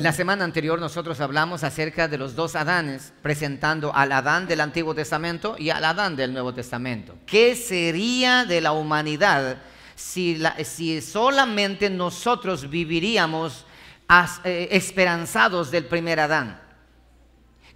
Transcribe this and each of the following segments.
La semana anterior nosotros hablamos acerca de los dos Adanes, presentando al Adán del Antiguo Testamento y al Adán del Nuevo Testamento. ¿Qué sería de la humanidad si, solamente nosotros viviríamos eh, esperanzados del primer Adán?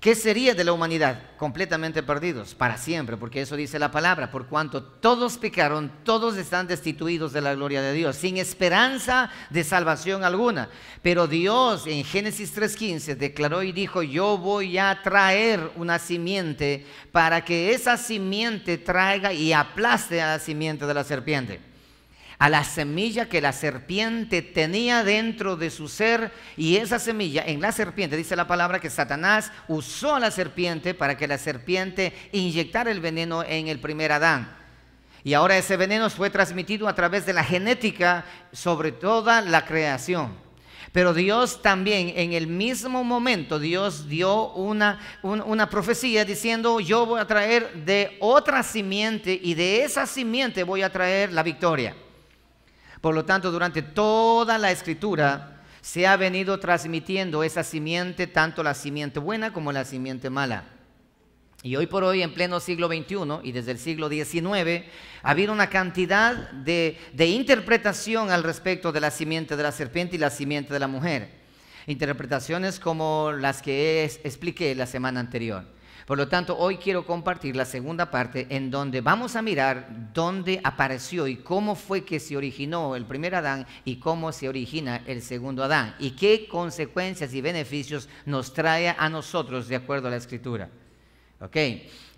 ¿Qué sería de la humanidad? Completamente perdidos, para siempre, porque eso dice la palabra. Por cuanto todos pecaron, todos están destituidos de la gloria de Dios, sin esperanza de salvación alguna. Pero Dios en Génesis 3.15 declaró y dijo, yo voy a traer una simiente para que esa simiente traiga y aplaste a la simiente de la serpiente a la semilla que la serpiente tenía dentro de su ser y esa semilla en la serpiente, dice la palabra que Satanás usó a la serpiente para que la serpiente inyectara el veneno en el primer Adán. Y ahora ese veneno fue transmitido a través de la genética sobre toda la creación. Pero Dios también en el mismo momento, Dios dio una, una, profecía diciendo, yo voy a traer de otra simiente y de esa simiente voy a traer la victoria. Por lo tanto, durante toda la escritura se ha venido transmitiendo esa simiente, tanto la simiente buena como la simiente mala. Y hoy por hoy, en pleno siglo XXI y desde el siglo XIX, ha habido una cantidad de, de, interpretación al respecto de la simiente de la serpiente y la simiente de la mujer. Interpretaciones como las que expliqué la semana anterior. Por lo tanto, hoy quiero compartir la segunda parte en donde vamos a mirar dónde apareció y cómo fue que se originó el primer Adán y cómo se origina el segundo Adán y qué consecuencias y beneficios nos trae a nosotros de acuerdo a la escritura. ¿Ok?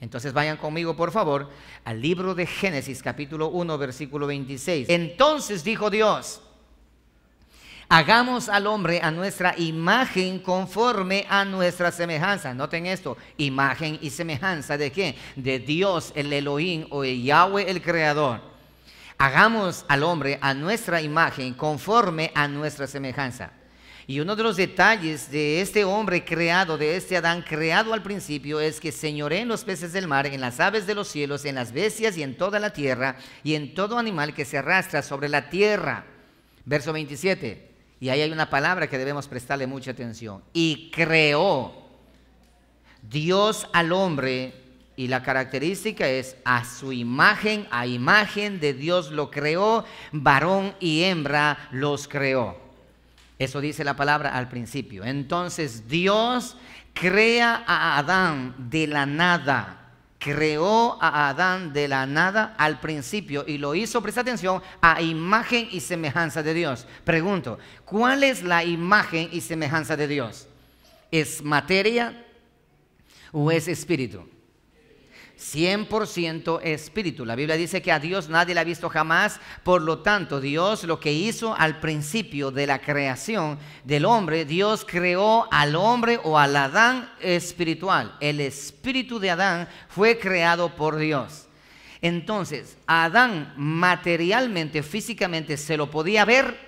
Entonces vayan conmigo, por favor, al libro de Génesis capítulo 1, versículo 26. Entonces dijo Dios, Hagamos al hombre a nuestra imagen conforme a nuestra semejanza. Noten esto, imagen y semejanza de qué? De Dios, el Elohim o el Yahweh, el Creador. Hagamos al hombre a nuestra imagen conforme a nuestra semejanza. Y uno de los detalles de este hombre creado, de este Adán creado al principio, es que señoré en los peces del mar, en las aves de los cielos, en las bestias y en toda la tierra, y en todo animal que se arrastra sobre la tierra. Verso 27. Y ahí hay una palabra que debemos prestarle mucha atención. Y creó Dios al hombre y la característica es a su imagen, a imagen de Dios lo creó, varón y hembra los creó. Eso dice la palabra al principio. Entonces Dios crea a Adán de la nada creó a Adán de la nada al principio y lo hizo, presta atención, a imagen y semejanza de Dios. Pregunto, ¿cuál es la imagen y semejanza de Dios? ¿Es materia o es espíritu? 100% espíritu. La Biblia dice que a Dios nadie le ha visto jamás, por lo tanto Dios lo que hizo al principio de la creación del hombre, Dios creó al hombre o al Adán espiritual. El espíritu de Adán fue creado por Dios. Entonces, Adán materialmente, físicamente, se lo podía ver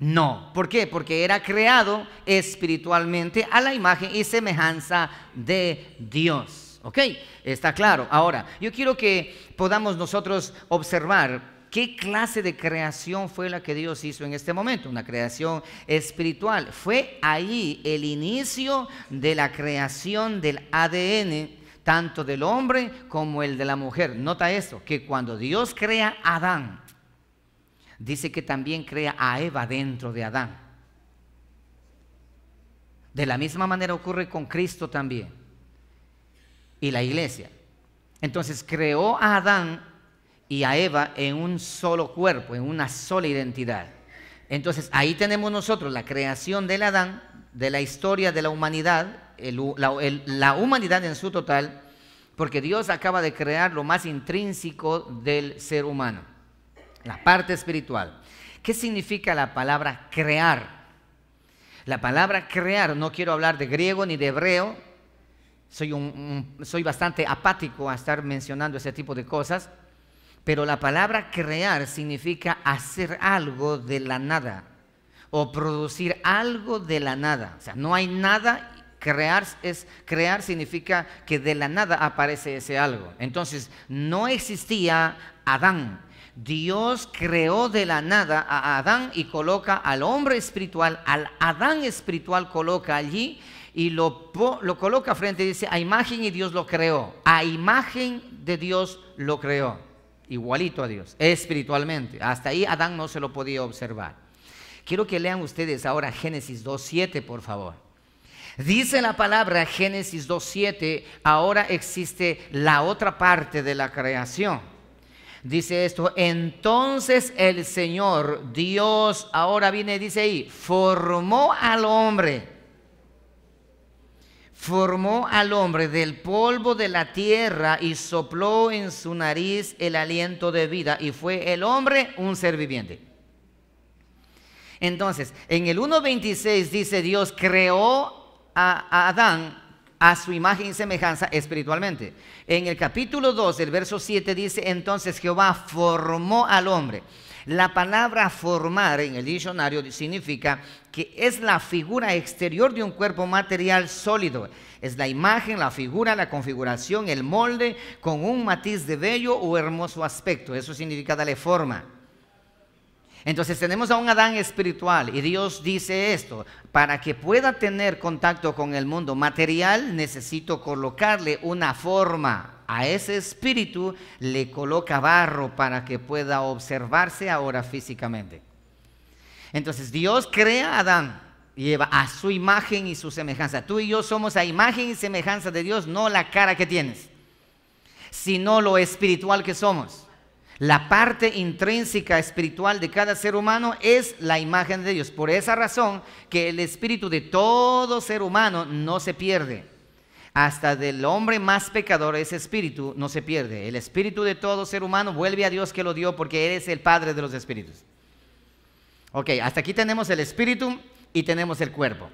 no. ¿Por qué? Porque era creado espiritualmente a la imagen y semejanza de Dios. ¿Ok? Está claro. Ahora, yo quiero que podamos nosotros observar qué clase de creación fue la que Dios hizo en este momento, una creación espiritual. Fue ahí el inicio de la creación del ADN tanto del hombre como el de la mujer. Nota esto, que cuando Dios crea a Adán, dice que también crea a Eva dentro de Adán. De la misma manera ocurre con Cristo también y la iglesia. Entonces creó a Adán y a Eva en un solo cuerpo, en una sola identidad. Entonces ahí tenemos nosotros la creación del Adán, de la historia de la humanidad, la humanidad en su total, porque Dios acaba de crear lo más intrínseco del ser humano la parte espiritual. ¿Qué significa la palabra crear? La palabra crear, no quiero hablar de griego ni de hebreo, soy, soy bastante apático a estar mencionando ese tipo de cosas, pero la palabra crear significa hacer algo de la nada o producir algo de la nada. O sea, no hay nada Crear, es, crear significa que de la nada aparece ese algo. Entonces, no existía Adán, Dios creó de la nada a Adán y coloca al hombre espiritual, al Adán espiritual coloca allí y lo, coloca frente y dice, a imagen y Dios lo creó, a imagen de Dios lo creó, igualito a Dios, espiritualmente. Hasta ahí Adán no se lo podía observar. Quiero que lean ustedes ahora Génesis 2.7, por favor. Dice la palabra Génesis 2.7, ahora existe la otra parte de la creación. Dice esto, entonces el Señor, Dios, ahora viene, dice ahí, formó al hombre, formó al hombre del polvo de la tierra y sopló en su nariz el aliento de vida y fue el hombre un ser viviente. Entonces, en el 1.26 dice Dios creó a Adán a su imagen y semejanza espiritualmente. En el capítulo 2, el verso 7 dice, entonces Jehová formó al hombre. La palabra formar en el diccionario significa que es la figura exterior de un cuerpo material sólido. Es la imagen, la figura, la configuración, el molde con un matiz de bello o hermoso aspecto. Eso significa darle forma. Entonces tenemos a un Adán espiritual y Dios dice esto, para que pueda tener contacto con el mundo material necesito colocarle una forma. A ese espíritu le coloca barro para que pueda observarse ahora físicamente. Entonces Dios crea a Adán, lleva a su imagen y su semejanza. Tú y yo somos a imagen y semejanza de Dios, no la cara que tienes, sino lo espiritual que somos. La parte intrínseca espiritual de cada ser humano es la imagen de Dios. Por esa razón que el espíritu de todo ser humano no se pierde. Hasta del hombre más pecador ese espíritu no se pierde. El espíritu de todo ser humano vuelve a Dios que lo dio porque Él es el Padre de los espíritus. Ok, hasta aquí tenemos el espíritu y tenemos el cuerpo.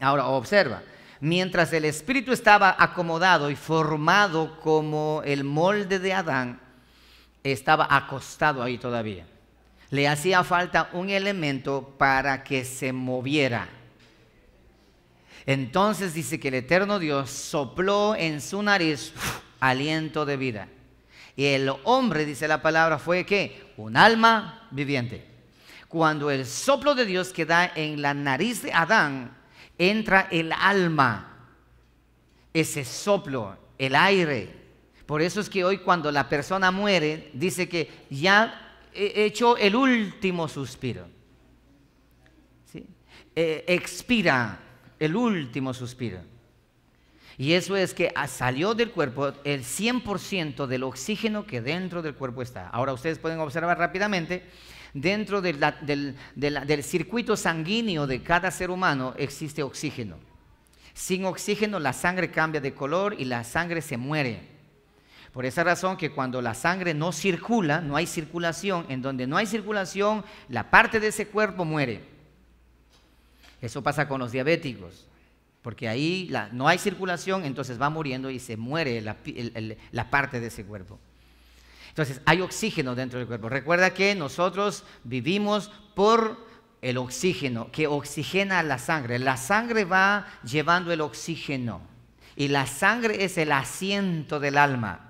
Ahora, observa mientras el espíritu estaba acomodado y formado como el molde de Adán, estaba acostado ahí todavía. Le hacía falta un elemento para que se moviera. Entonces dice que el eterno Dios sopló en su nariz aliento de vida. Y el hombre, dice la palabra, fue que un alma viviente. Cuando el soplo de Dios queda en la nariz de Adán, entra el alma, ese soplo, el aire, por eso es que hoy cuando la persona muere, dice que ya he hecho el último suspiro. Eh, expira el último suspiro. Y eso es que ah, salió del cuerpo el 100% del oxígeno que dentro del cuerpo está. Ahora ustedes pueden observar rápidamente, dentro del circuito sanguíneo de cada ser humano existe oxígeno. Sin oxígeno la sangre cambia de color y la sangre se muere. Por esa razón que cuando la sangre no circula, no hay circulación, en donde no hay circulación, la parte de ese cuerpo muere. Eso pasa con los diabéticos, porque ahí no hay circulación, entonces va muriendo y se muere la parte de ese cuerpo. Entonces hay oxígeno dentro del cuerpo. Recuerda que nosotros vivimos por el oxígeno, que oxigena la sangre. La sangre va llevando el oxígeno y la sangre es el asiento del alma.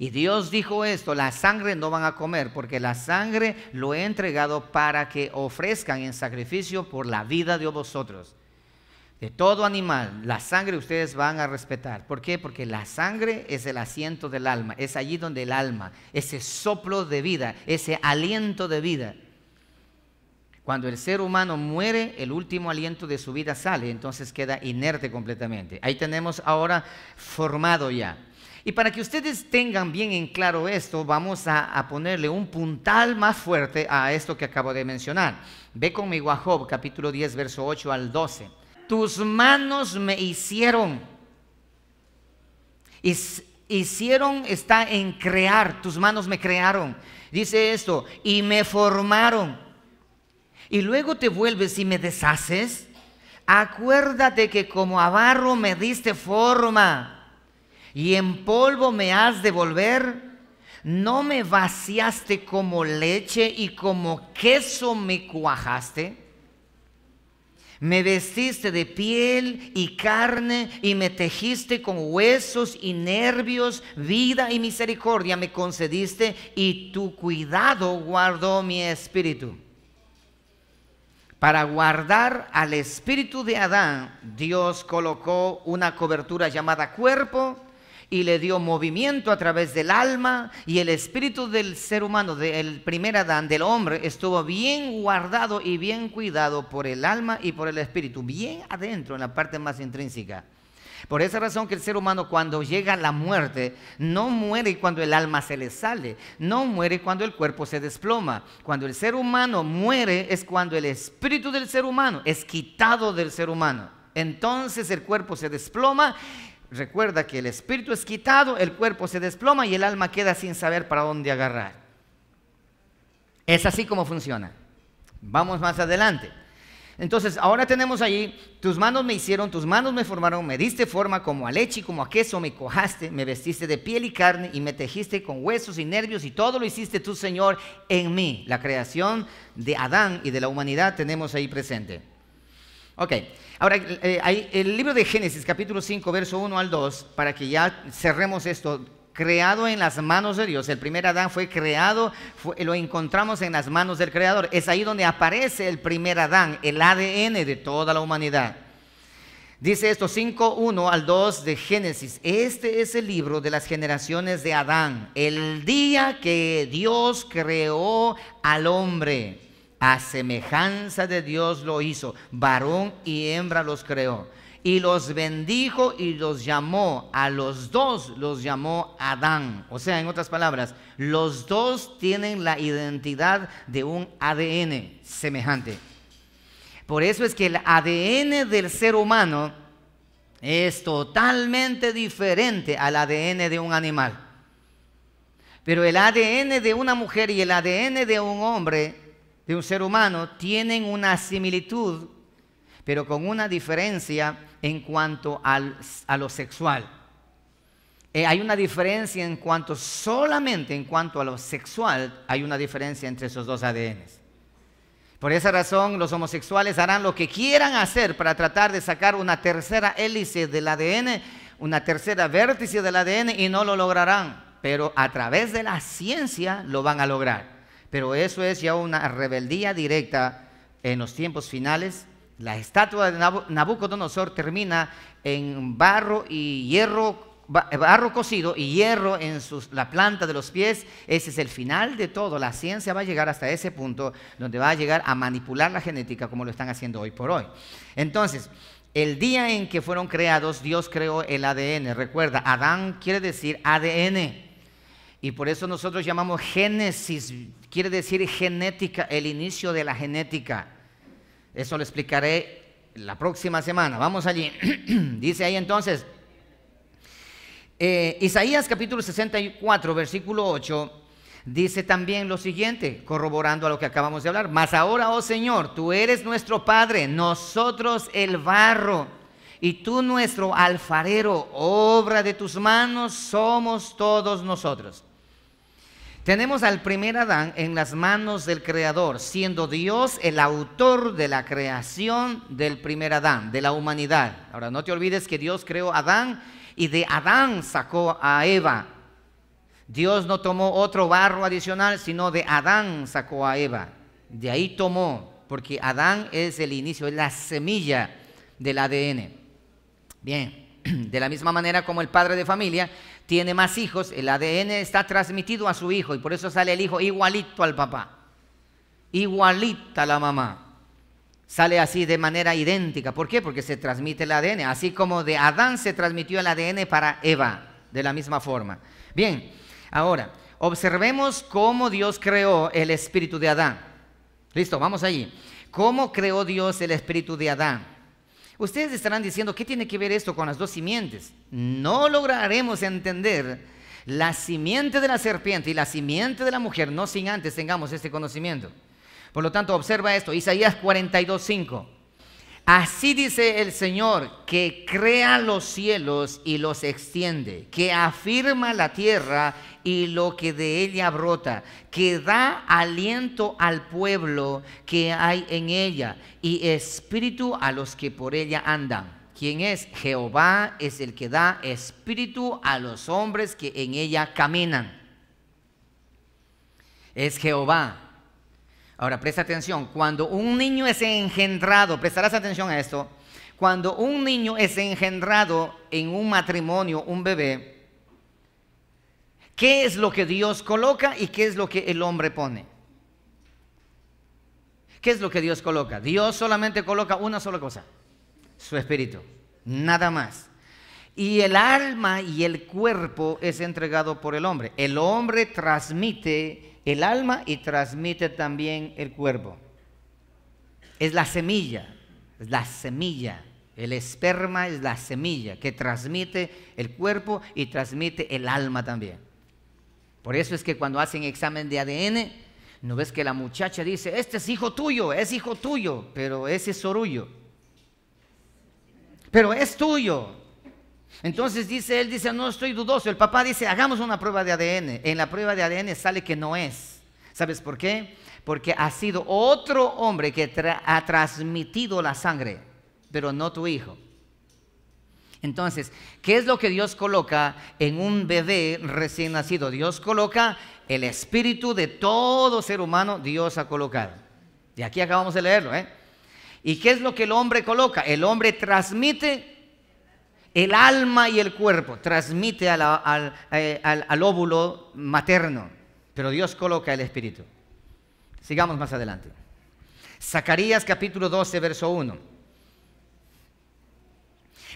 Y Dios dijo esto, la sangre no van a comer, porque la sangre lo he entregado para que ofrezcan en sacrificio por la vida de vosotros. De todo animal, la sangre ustedes van a respetar. ¿Por qué? Porque la sangre es el asiento del alma, es allí donde el alma, ese soplo de vida, ese aliento de vida. Cuando el ser humano muere, el último aliento de su vida sale, entonces queda inerte completamente. Ahí tenemos ahora formado ya y para que ustedes tengan bien en claro esto, vamos a, ponerle un puntal más fuerte a esto que acabo de mencionar. Ve conmigo a Job, capítulo 10, verso 8 al 12. Tus manos me hicieron. Hicieron está en crear, tus manos me crearon. Dice esto, y me formaron. Y luego te vuelves y me deshaces. Acuérdate que como a barro me diste forma y en polvo me has de volver. No me vaciaste como leche y como queso me cuajaste. Me vestiste de piel y carne y me tejiste con huesos y nervios, vida y misericordia me concediste y tu cuidado guardó mi espíritu. Para guardar al espíritu de Adán, Dios colocó una cobertura llamada cuerpo y le dio movimiento a través del alma y el espíritu del ser humano, del primer Adán, del hombre, estuvo bien guardado y bien cuidado por el alma y por el espíritu, bien adentro, en la parte más intrínseca. Por esa razón que el ser humano cuando llega a la muerte, no muere cuando el alma se le sale, no muere cuando el cuerpo se desploma. Cuando el ser humano muere es cuando el espíritu del ser humano es quitado del ser humano. Entonces el cuerpo se desploma Recuerda que el espíritu es quitado, el cuerpo se desploma y el alma queda sin saber para dónde agarrar. Es así como funciona. Vamos más adelante. Entonces, ahora tenemos allí, tus manos me hicieron, tus manos me formaron, me diste forma como a leche y como a queso, me cojaste, me vestiste de piel y carne y me tejiste con huesos y nervios y todo lo hiciste tú, Señor, en mí. La creación de Adán y de la humanidad tenemos ahí presente. Ok. Ahora, hay eh, el libro de Génesis, capítulo 5, verso 1 al 2, para que ya cerremos esto, creado en las manos de Dios. El primer Adán fue creado, lo encontramos en las manos del Creador. Es ahí donde aparece el primer Adán, el ADN de toda la humanidad. Dice esto 5, 1 al 2 de Génesis. Este es el libro de las generaciones de Adán, el día que Dios creó al hombre. A semejanza de Dios lo hizo, varón y hembra los creó. Y los bendijo y los llamó, a los dos los llamó Adán. O sea, en otras palabras, los dos tienen la identidad de un ADN semejante. Por eso es que el ADN del ser humano es totalmente diferente al ADN de un animal. Pero el ADN de una mujer y el ADN de un hombre de un ser humano tienen una similitud, pero con una diferencia en cuanto a lo sexual. Eh, hay una diferencia en cuanto, solamente en cuanto a lo sexual, hay una diferencia entre esos dos ADNs. Por esa razón, los homosexuales harán lo que quieran hacer para tratar de sacar una tercera hélice del ADN, una tercera vértice del ADN, y no lo lograrán. Pero a través de la ciencia lo van a lograr. Pero eso es ya una rebeldía directa en los tiempos finales. La estatua de Nabucodonosor termina en barro y hierro, barro cocido y hierro en la planta de los pies. Ese es el final de todo. La ciencia va a llegar hasta ese punto donde va a llegar a manipular la genética como lo están haciendo hoy por hoy. Entonces, el día en que fueron creados, Dios creó el ADN. Recuerda, Adán quiere decir ADN. Y por eso nosotros llamamos génesis, quiere decir genética, el inicio de la genética. Eso lo explicaré la próxima semana. Vamos allí. Dice ahí entonces, eh, Isaías capítulo 64, versículo 8, dice también lo siguiente, corroborando a lo que acabamos de hablar. Mas ahora, oh Señor, tú eres nuestro Padre, nosotros el barro y tú nuestro alfarero, obra de tus manos, somos todos nosotros. Tenemos al primer Adán en las manos del Creador, siendo Dios el autor de la creación del primer Adán, de la humanidad. Ahora, no te olvides que Dios creó a Adán y de Adán sacó a Eva. Dios no tomó otro barro adicional, sino de Adán sacó a Eva. De ahí tomó, porque Adán es el inicio, es la semilla del ADN. Bien, de la misma manera como el padre de familia, tiene más hijos, el ADN está transmitido a su hijo y por eso sale el hijo igualito al papá, igualita a la mamá. Sale así de manera idéntica. ¿Por qué? Porque se transmite el ADN. Así como de Adán se transmitió el ADN para Eva, de la misma forma. Bien, ahora, observemos cómo Dios creó el espíritu de Adán. Listo, vamos allí. ¿Cómo creó Dios el espíritu de Adán? Ustedes estarán diciendo, ¿qué tiene que ver esto con las dos simientes? No lograremos entender la simiente de la serpiente y la simiente de la mujer, no sin antes tengamos este conocimiento. Por lo tanto, observa esto, Isaías 42.5. Así dice el Señor, que crea los cielos y los extiende, que afirma la tierra y lo que de ella brota, que da aliento al pueblo que hay en ella y espíritu a los que por ella andan. ¿Quién es? Jehová es el que da espíritu a los hombres que en ella caminan. Es Jehová. Ahora, presta atención, cuando un niño es engendrado, prestarás atención a esto, cuando un niño es engendrado en un matrimonio, un bebé, ¿qué es lo que Dios coloca y qué es lo que el hombre pone? ¿Qué es lo que Dios coloca? Dios solamente coloca una sola cosa, su espíritu, nada más. Y el alma y el cuerpo es entregado por el hombre. El hombre transmite el alma y transmite también el cuerpo. Es la semilla, es la semilla. El esperma es la semilla que transmite el cuerpo y transmite el alma también. Por eso es que cuando hacen examen de ADN, no ves que la muchacha dice, este es hijo tuyo, es hijo tuyo, pero ese es orullo. Pero es tuyo, entonces dice, él dice, no estoy dudoso. El papá dice, hagamos una prueba de ADN. En la prueba de ADN sale que no es. ¿Sabes por qué? Porque ha sido otro hombre que ha transmitido la sangre, pero no tu hijo. Entonces, ¿qué es lo que Dios coloca en un bebé recién nacido? Dios coloca el espíritu de todo ser humano, Dios ha colocado. Y aquí acabamos de leerlo, ¿eh? ¿Y qué es lo que el hombre coloca? El hombre transmite el alma y el cuerpo, transmite eh, al, óvulo materno, pero Dios coloca el espíritu. Sigamos más adelante. Zacarías capítulo 12, verso 1.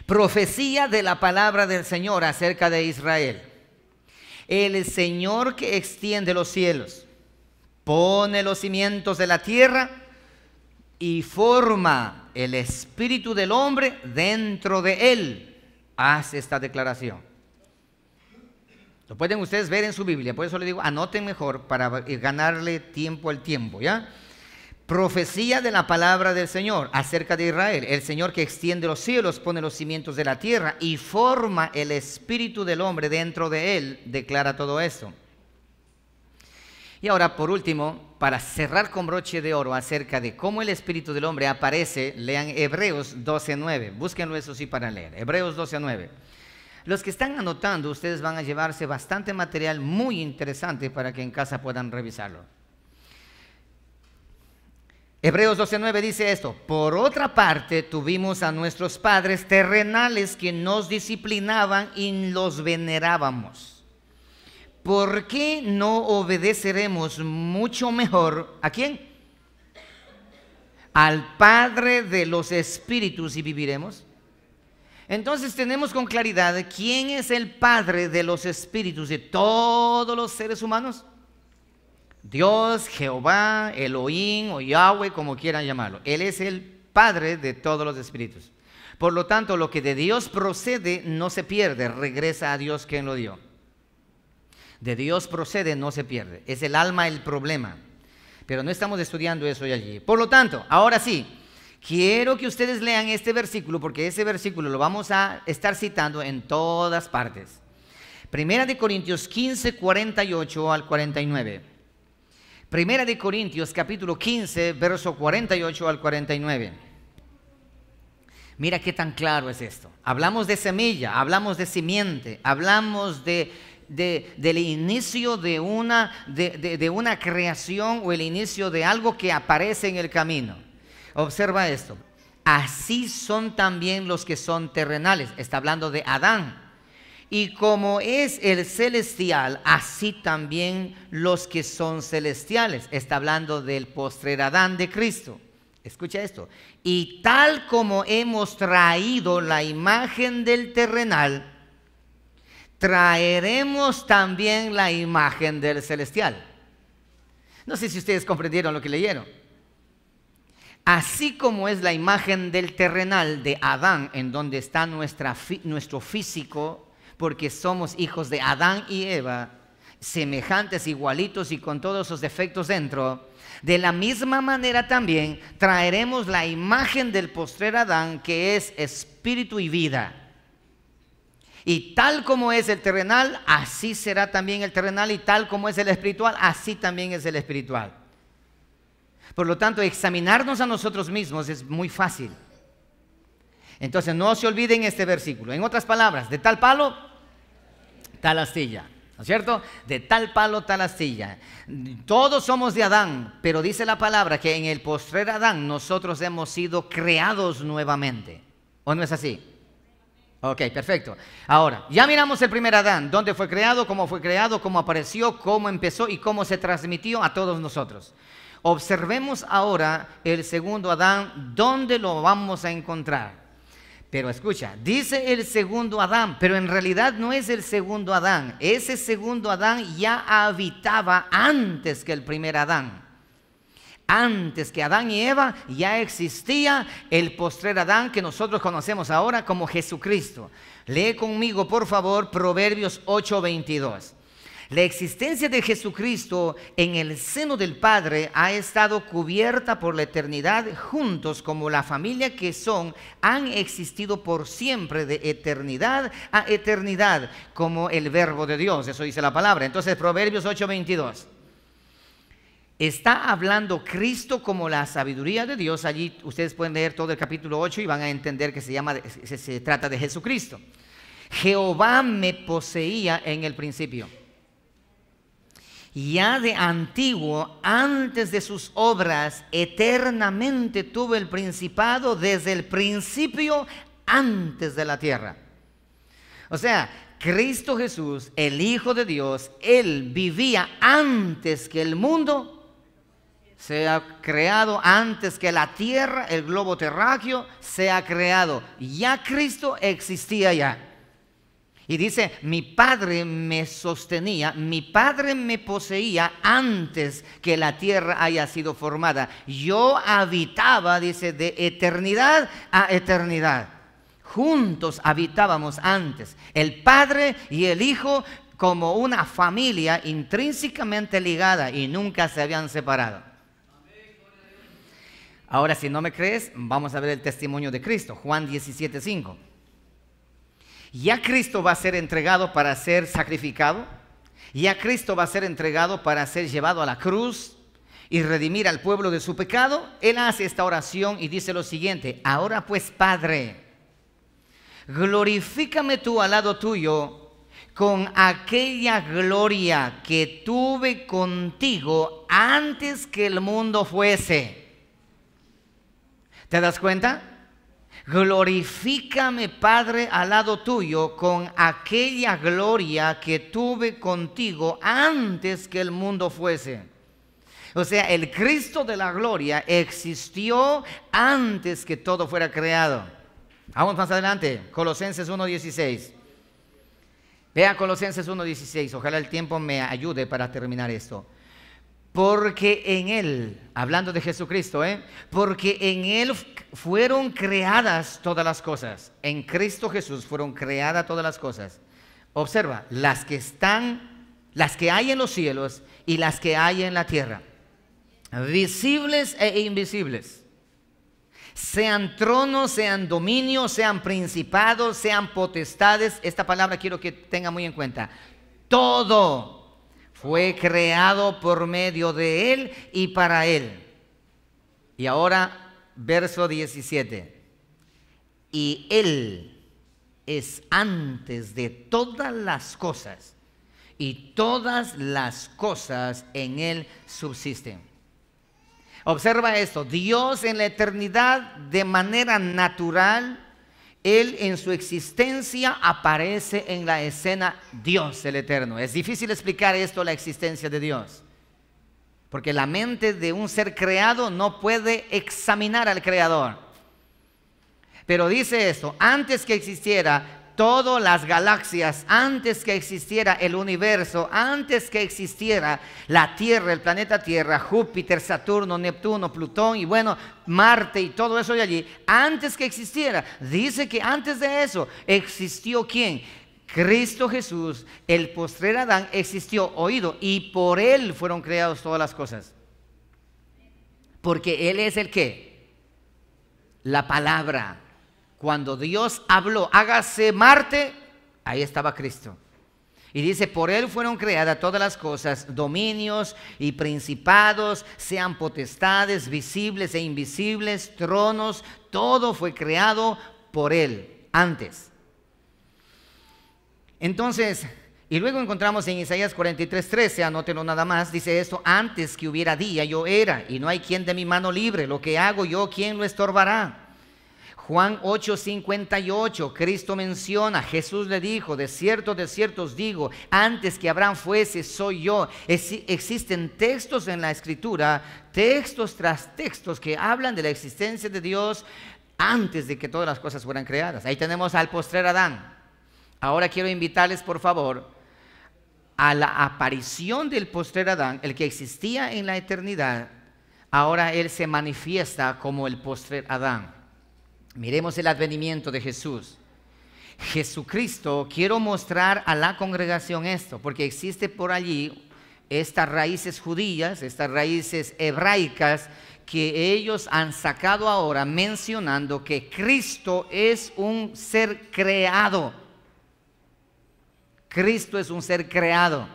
Profecía de la palabra del Señor acerca de Israel. El Señor que extiende los cielos, pone los cimientos de la tierra y forma el espíritu del hombre dentro de él hace esta declaración. Lo pueden ustedes ver en su Biblia, por eso le digo, anoten mejor para eh, ganarle tiempo al tiempo, ¿ya? Profecía de la palabra del Señor acerca de Israel, el Señor que extiende los cielos, pone los cimientos de la tierra y forma el espíritu del hombre dentro de él, declara todo eso. Y ahora, por último, para cerrar con broche de oro acerca de cómo el espíritu del hombre aparece, lean Hebreos 12.9. Búsquenlo eso sí para leer. Hebreos 12.9. Los que están anotando, ustedes van a llevarse bastante material muy interesante para que en casa puedan revisarlo. Hebreos 12:9 dice esto, por otra parte tuvimos a nuestros padres terrenales que nos disciplinaban y los venerábamos. ¿por qué no obedeceremos mucho mejor a quién? Al Padre de los Espíritus y viviremos. Entonces tenemos con claridad quién es el Padre de los Espíritus de todos los seres humanos. Dios, Jehová, Elohim o Yahweh, como quieran llamarlo. Él es el Padre de todos los espíritus. Por lo tanto, lo que de Dios procede no se pierde, regresa a Dios quien lo dio de Dios procede no se pierde. Es el alma el problema. Pero no estamos estudiando eso hoy allí. Por lo tanto, ahora sí, quiero que ustedes lean este versículo porque ese versículo lo vamos a estar citando en todas partes. Primera de Corintios 15, 48 al 49. Primera de Corintios capítulo 15, verso 48 al 49. Mira qué tan claro es esto. Hablamos de semilla, hablamos de simiente, hablamos de del inicio de una, de, de una creación o el inicio de algo que aparece en el camino. Observa esto. Así son también los que son terrenales. Está hablando de Adán. Y como es el celestial, así también los que son celestiales. Está hablando del postrer Adán de Cristo. Escucha esto. Y tal como hemos traído la imagen del terrenal, traeremos también la imagen del celestial. No sé si ustedes comprendieron lo que leyeron. Así como es la imagen del terrenal de Adán, en donde está nuestro físico, porque somos hijos de Adán y Eva, semejantes, igualitos y con todos sus defectos dentro, de la misma manera también traeremos la imagen del postrer Adán, que es espíritu y vida. Y tal como es el terrenal, así será también el terrenal. Y tal como es el espiritual, así también es el espiritual. Por lo tanto, examinarnos a nosotros mismos es muy fácil. Entonces, no se olviden este versículo. En otras palabras, de tal palo, tal astilla. ¿No es cierto? De tal palo, tal astilla. Todos somos de Adán, pero dice la palabra que en el postrer Adán nosotros hemos sido creados nuevamente. ¿O no es así? Ok, perfecto. Ahora, ya miramos el primer Adán, dónde fue creado, cómo fue creado, cómo apareció, cómo empezó y cómo se transmitió a todos nosotros. Observemos ahora el segundo Adán, dónde lo vamos a encontrar. Pero escucha, dice el segundo Adán, pero en realidad no es el segundo Adán. Ese segundo Adán ya habitaba antes que el primer Adán. Antes que Adán y Eva ya existía el postrer Adán que nosotros conocemos ahora como Jesucristo. Lee conmigo, por favor, Proverbios 8:22. La existencia de Jesucristo en el seno del Padre ha estado cubierta por la eternidad juntos como la familia que son, han existido por siempre de eternidad a eternidad como el verbo de Dios, eso dice la palabra. Entonces Proverbios 8:22 está hablando Cristo como la sabiduría de Dios. Allí ustedes pueden leer todo el capítulo 8 y van a entender que se, llama, se, trata de Jesucristo. Jehová me poseía en el principio. Ya de antiguo, antes de sus obras, eternamente tuve el principado desde el principio, antes de la tierra. O sea, Cristo Jesús, el Hijo de Dios, Él vivía antes que el mundo se ha creado antes que la tierra, el globo terráqueo, sea creado. Ya Cristo existía ya. Y dice, mi padre me sostenía, mi padre me poseía antes que la tierra haya sido formada. Yo habitaba, dice, de eternidad a eternidad. Juntos habitábamos antes, el padre y el hijo como una familia intrínsecamente ligada y nunca se habían separado. Ahora, si no me crees, vamos a ver el testimonio de Cristo, Juan 17:5. Ya Cristo va a ser entregado para ser sacrificado, ya Cristo va a ser entregado para ser llevado a la cruz y redimir al pueblo de su pecado. Él hace esta oración y dice lo siguiente, ahora pues Padre, glorifícame tú al lado tuyo con aquella gloria que tuve contigo antes que el mundo fuese ¿Te das cuenta? Glorifícame, Padre, al lado tuyo con aquella gloria que tuve contigo antes que el mundo fuese. O sea, el Cristo de la gloria existió antes que todo fuera creado. Vamos más adelante, Colosenses 1.16. Vea Colosenses 1.16, ojalá el tiempo me ayude para terminar esto. Porque en Él, hablando de Jesucristo, ¿eh? porque en Él fueron creadas todas las cosas. En Cristo Jesús fueron creadas todas las cosas. Observa, las que están, las que hay en los cielos y las que hay en la tierra. Visibles e invisibles. Sean tronos, sean dominios, sean principados, sean potestades. Esta palabra quiero que tenga muy en cuenta. Todo fue creado por medio de Él y para Él. Y ahora, verso 17. Y Él es antes de todas las cosas. Y todas las cosas en Él subsisten. Observa esto, Dios en la eternidad de manera natural él en su existencia aparece en la escena Dios el Eterno. Es difícil explicar esto, la existencia de Dios. Porque la mente de un ser creado no puede examinar al Creador. Pero dice esto, antes que existiera todas las galaxias, antes que existiera el universo, antes que existiera la Tierra, el planeta Tierra, Júpiter, Saturno, Neptuno, Plutón y bueno, Marte y todo eso de allí, antes que existiera, dice que antes de eso existió quién? Cristo Jesús, el postrer Adán, existió, oído, y por él fueron creadas todas las cosas. Porque él es el que? La palabra. Cuando Dios habló, hágase Marte, ahí estaba Cristo. Y dice, por Él fueron creadas todas las cosas, dominios y principados, sean potestades visibles e invisibles, tronos, todo fue creado por Él antes. Entonces, y luego encontramos en Isaías 43, 13, anótelo nada más, dice esto, antes que hubiera día yo era, y no hay quien de mi mano libre, lo que hago yo, ¿quién lo estorbará? Juan 8:58, Cristo menciona, Jesús le dijo, de cierto, de cierto os digo, antes que Abraham fuese, soy yo. existen textos en la escritura, textos tras textos que hablan de la existencia de Dios antes de que todas las cosas fueran creadas. Ahí tenemos al postrer Adán. Ahora quiero invitarles, por favor, a la aparición del postrer Adán, el que existía en la eternidad, ahora él se manifiesta como el postrer Adán. Miremos el advenimiento de Jesús. Jesucristo, quiero mostrar a la congregación esto, porque existe por allí estas raíces judías, estas raíces hebraicas que ellos han sacado ahora mencionando que Cristo es un ser creado. Cristo es un ser creado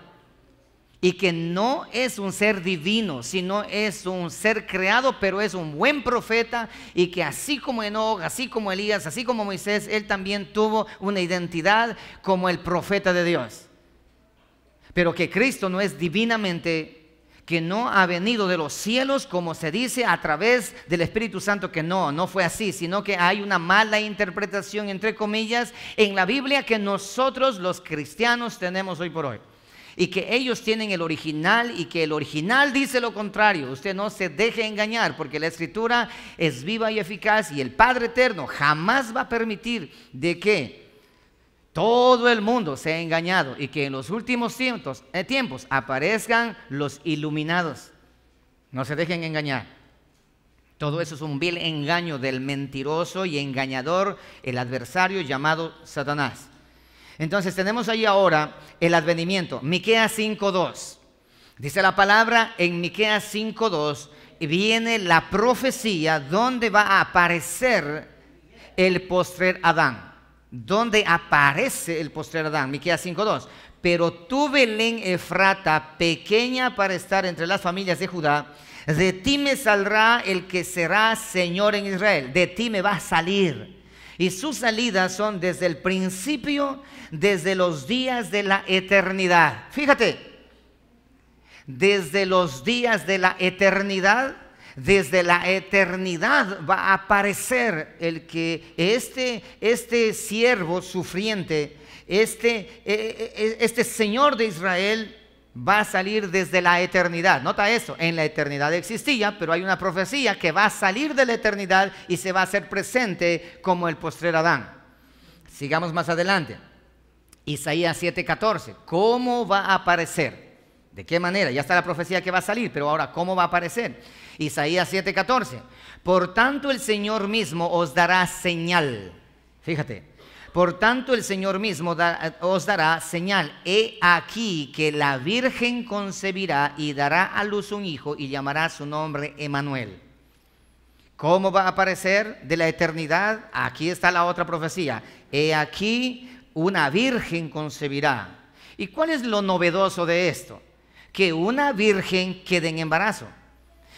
y que no es un ser divino, sino es un ser creado, pero es un buen profeta y que así como Enoch, así como Elías, así como Moisés, él también tuvo una identidad como el profeta de Dios. Pero que Cristo no es divinamente que no ha venido de los cielos, como se dice, a través del Espíritu Santo, que no, no fue así, sino que hay una mala interpretación, entre comillas, en la Biblia que nosotros los cristianos tenemos hoy por hoy y que ellos tienen el original y que el original dice lo contrario. Usted no se deje engañar porque la escritura es viva y eficaz y el Padre Eterno jamás va a permitir de que todo el mundo sea engañado y que en los últimos tiempos, eh, tiempos aparezcan los iluminados. No se dejen engañar. Todo eso es un vil engaño del mentiroso y engañador, el adversario llamado Satanás. Entonces tenemos ahí ahora el advenimiento, Miqueas 5.2. Dice la palabra en Miqueas 5.2 viene la profecía donde va a aparecer el postrer Adán. Donde aparece el postrer Adán, Miqueas 5.2. Pero tú, Belén Efrata, pequeña para estar entre las familias de Judá, de ti me saldrá el que será Señor en Israel. De ti me va a salir y sus salidas son desde el principio, desde los días de la eternidad. Fíjate, desde los días de la eternidad, desde la eternidad va a aparecer el que este, este siervo sufriente, este, eh, eh, eh, este Señor de Israel, va a salir desde la eternidad. Nota eso, en la eternidad existía, pero hay una profecía que va a salir de la eternidad y se va a hacer presente como el postrer Adán. Sigamos más adelante. Isaías 7:14, ¿cómo va a aparecer? ¿De qué manera? Ya está la profecía que va a salir, pero ahora, ¿cómo va a aparecer? Isaías 7:14, por tanto el Señor mismo os dará señal. Fíjate, por tanto, el Señor mismo os dará señal. He aquí que la Virgen concebirá y dará a luz un hijo y llamará su nombre Emanuel. ¿Cómo va a aparecer de la eternidad? Aquí está la otra profecía. He aquí una virgen concebirá. ¿Y cuál es lo novedoso de esto? Que una virgen quede en embarazo.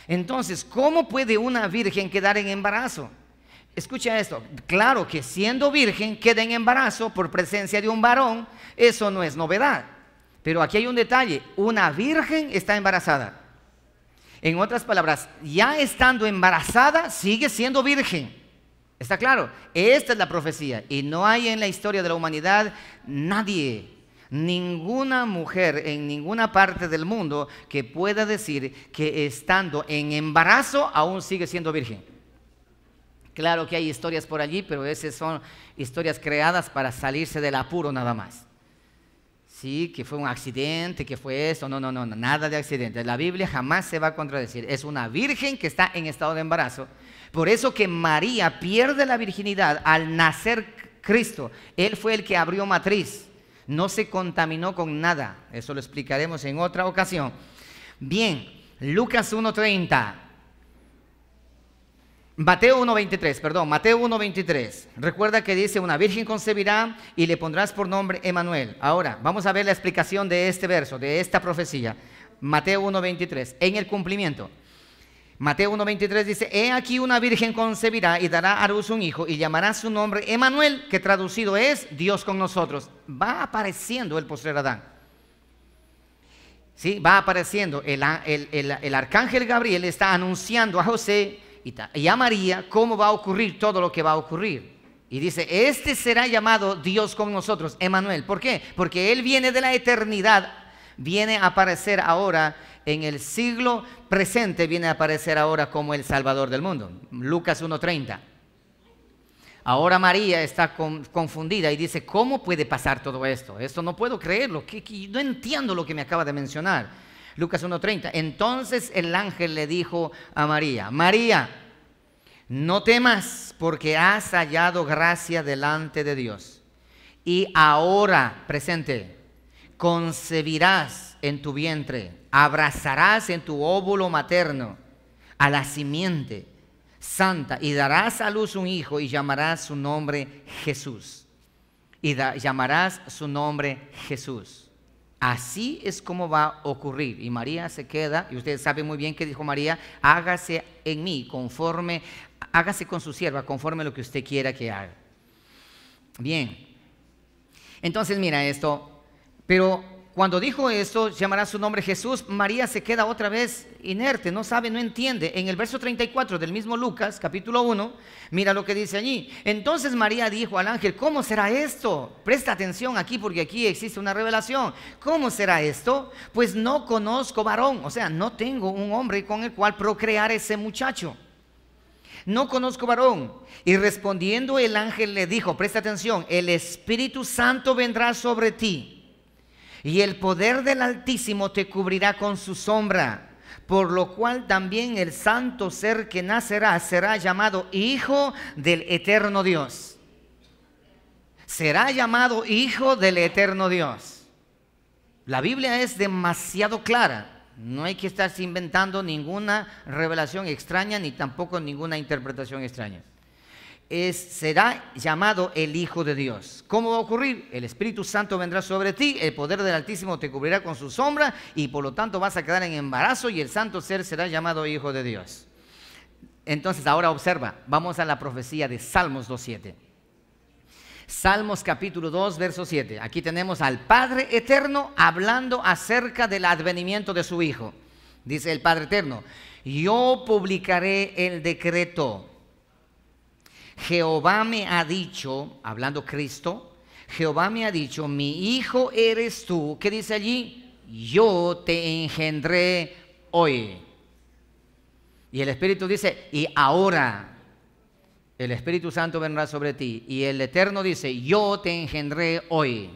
Entonces, ¿cómo puede una virgen quedar en embarazo? Escucha esto, claro que siendo virgen queda en embarazo por presencia de un varón, eso no es novedad. Pero aquí hay un detalle, una virgen está embarazada. En otras palabras, ya estando embarazada, sigue siendo virgen. ¿Está claro? Esta es la profecía. Y no hay en la historia de la humanidad nadie, ninguna mujer en ninguna parte del mundo que pueda decir que estando en embarazo aún sigue siendo virgen. Claro que hay historias por allí, pero esas son historias creadas para salirse del apuro nada más. Sí, que fue un accidente, que fue eso. no, no, no, nada de accidente. La Biblia jamás se va a contradecir. Es una virgen que está en estado de embarazo. Por eso que María pierde la virginidad al nacer Cristo. Él fue el que abrió matriz. No se contaminó con nada. Eso lo explicaremos en otra ocasión. Bien, Lucas 1.30. Mateo 1.23, perdón, Mateo 1.23. Recuerda que dice, una virgen concebirá y le pondrás por nombre Emanuel. Ahora, vamos a ver la explicación de este verso, de esta profecía. Mateo 1.23, en el cumplimiento. Mateo 1.23 dice, he aquí una virgen concebirá y dará a luz un hijo y llamará su nombre Emanuel, que traducido es Dios con nosotros. Va apareciendo el postrer Adán. ¿Sí? Va apareciendo. el arcángel Gabriel está anunciando a José y, a María cómo va a ocurrir todo lo que va a ocurrir. Y dice, este será llamado Dios con nosotros, Emanuel. ¿Por qué? Porque Él viene de la eternidad, viene a aparecer ahora en el siglo presente, viene a aparecer ahora como el Salvador del mundo. Lucas 1.30. Ahora María está confundida y dice, ¿cómo puede pasar todo esto? Esto no puedo creerlo, no entiendo lo que me acaba de mencionar. Lucas 1.30. Entonces el ángel le dijo a María, María, no temas porque has hallado gracia delante de Dios. Y ahora, presente, concebirás en tu vientre, abrazarás en tu óvulo materno a la simiente santa y darás a luz un hijo y llamarás su nombre Jesús. Y llamarás su nombre Jesús Así es como va a ocurrir. Y María se queda, y ustedes saben muy bien que dijo María, hágase en mí conforme, hágase con su sierva, conforme lo que usted quiera que haga. Bien. Entonces, mira esto, pero cuando dijo esto, llamará su nombre Jesús, María se queda otra vez inerte, no sabe, no entiende. En el verso 34 del mismo Lucas, capítulo 1, mira lo que dice allí. Entonces María dijo al ángel, ¿cómo será esto? Presta atención aquí porque aquí existe una revelación. ¿Cómo será esto? Pues no conozco varón, o sea, no tengo un hombre con el cual procrear ese muchacho. No conozco varón. Y respondiendo el ángel le dijo, presta atención, el Espíritu Santo vendrá sobre ti y el poder del Altísimo te cubrirá con su sombra, por lo cual también el santo ser que nacerá será llamado Hijo del Eterno Dios. Será llamado Hijo del Eterno Dios. La Biblia es demasiado clara. No hay que estar inventando ninguna revelación extraña ni tampoco ninguna interpretación extraña será llamado el Hijo de Dios. ¿Cómo va a ocurrir? El Espíritu Santo vendrá sobre ti, el poder del Altísimo te cubrirá con su sombra y por lo tanto vas a quedar en embarazo y el santo ser será llamado Hijo de Dios. Entonces ahora observa, vamos a la profecía de Salmos 2.7. Salmos capítulo 2, verso 7. Aquí tenemos al Padre Eterno hablando acerca del advenimiento de su Hijo. Dice el Padre Eterno, yo publicaré el decreto Jehová me ha dicho, hablando Cristo, Jehová me ha dicho, mi hijo eres tú. ¿Qué dice allí? Yo te engendré hoy. Y el Espíritu dice, y ahora el Espíritu Santo vendrá sobre ti. Y el Eterno dice, yo te engendré hoy.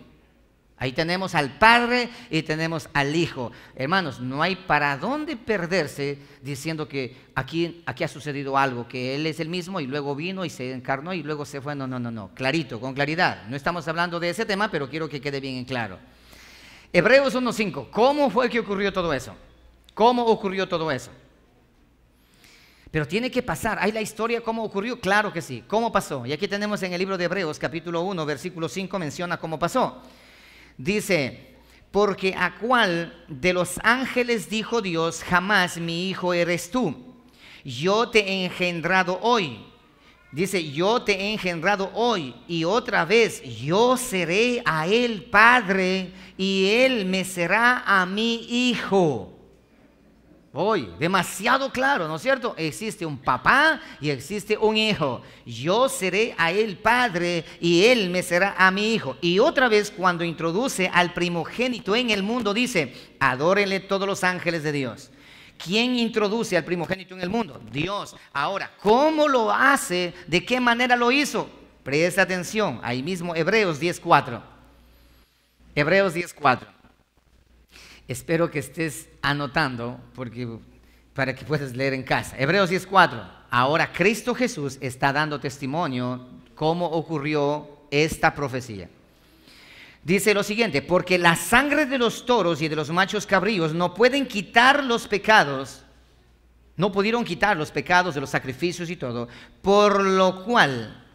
Ahí tenemos al Padre y tenemos al Hijo. Hermanos, no hay para dónde perderse diciendo que aquí, aquí ha sucedido algo, que Él es el mismo y luego vino y se encarnó y luego se fue. No, no, no, no. Clarito, con claridad. No estamos hablando de ese tema, pero quiero que quede bien en claro. Hebreos 1.5. ¿Cómo fue que ocurrió todo eso? ¿Cómo ocurrió todo eso? Pero tiene que pasar. ¿Hay la historia cómo ocurrió? Claro que sí. ¿Cómo pasó? Y aquí tenemos en el libro de Hebreos capítulo 1, versículo 5, menciona cómo pasó. Dice, porque a cuál de los ángeles dijo Dios, jamás mi hijo eres tú, yo te he engendrado hoy. Dice, yo te he engendrado hoy y otra vez yo seré a él padre y él me será a mi hijo. Hoy, demasiado claro, ¿no es cierto? Existe un papá y existe un hijo. Yo seré a él padre y él me será a mi hijo. Y otra vez cuando introduce al primogénito en el mundo, dice, adórenle todos los ángeles de Dios. ¿Quién introduce al primogénito en el mundo? Dios. Ahora, ¿cómo lo hace? ¿De qué manera lo hizo? Presta atención, ahí mismo Hebreos 10.4. Hebreos 10.4. Espero que estés anotando porque para que puedas leer en casa. Hebreos 10:4. Ahora Cristo Jesús está dando testimonio cómo ocurrió esta profecía. Dice lo siguiente, porque la sangre de los toros y de los machos cabríos no pueden quitar los pecados, no pudieron quitar los pecados de los sacrificios y todo, por lo cual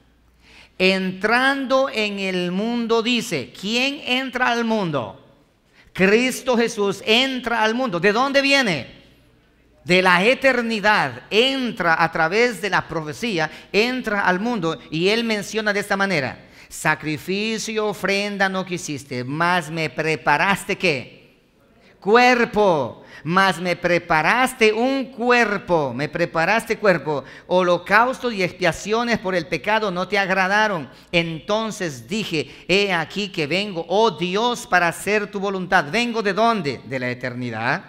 entrando en el mundo, dice, ¿quién entra al mundo? Cristo Jesús entra al mundo. ¿De dónde viene? De la eternidad. Entra a través de la profecía, entra al mundo y él menciona de esta manera. Sacrificio, ofrenda no quisiste, Más me preparaste qué? Cuerpo mas me preparaste un cuerpo, me preparaste cuerpo. Holocaustos y expiaciones por el pecado no te agradaron. Entonces dije, he aquí que vengo, oh Dios, para hacer tu voluntad. ¿Vengo de dónde? De la eternidad.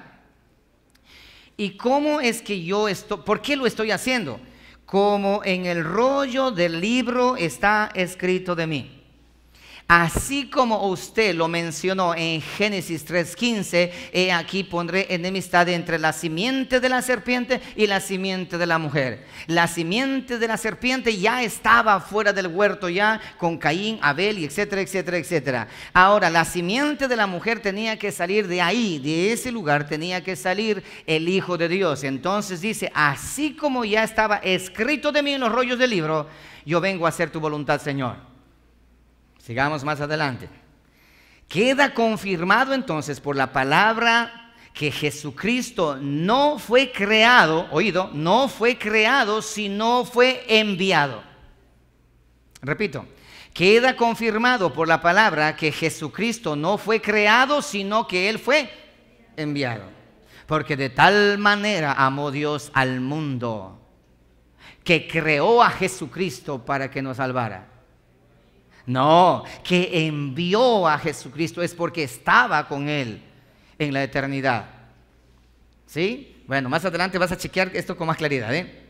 ¿Y cómo es que yo estoy, por qué lo estoy haciendo? Como en el rollo del libro está escrito de mí. Así como usted lo mencionó en Génesis 3:15, he aquí pondré enemistad entre la simiente de la serpiente y la simiente de la mujer. La simiente de la serpiente ya estaba fuera del huerto ya con Caín, Abel y etcétera, etcétera, etcétera. Ahora, la simiente de la mujer tenía que salir de ahí, de ese lugar tenía que salir el Hijo de Dios. Entonces dice, así como ya estaba escrito de mí en los rollos del libro, yo vengo a hacer tu voluntad, Señor. Sigamos más adelante. Queda confirmado entonces por la palabra que Jesucristo no fue creado, oído, no fue creado, sino fue enviado. Repito, queda confirmado por la palabra que Jesucristo no fue creado, sino que Él fue enviado. Porque de tal manera amó Dios al mundo, que creó a Jesucristo para que nos salvara. No, que envió a Jesucristo es porque estaba con Él en la eternidad. ¿Sí? Bueno, más adelante vas a chequear esto con más claridad. ¿eh?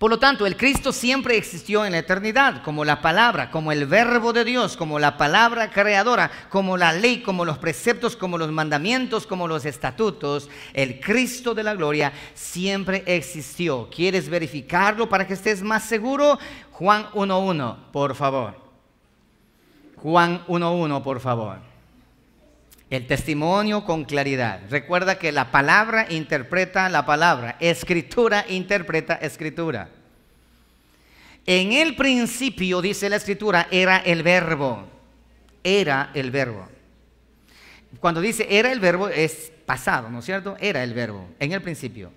Por lo tanto, el Cristo siempre existió en la eternidad, como la palabra, como el verbo de Dios, como la palabra creadora, como la ley, como los preceptos, como los mandamientos, como los estatutos. El Cristo de la gloria siempre existió. ¿Quieres verificarlo para que estés más seguro? Juan 1.1, por favor. Juan 1.1, por favor. El testimonio con claridad. Recuerda que la palabra interpreta la palabra. Escritura interpreta escritura. En el principio, dice la escritura, era el verbo. Era el verbo. Cuando dice era el verbo es pasado, ¿no es cierto? Era el verbo, en el principio.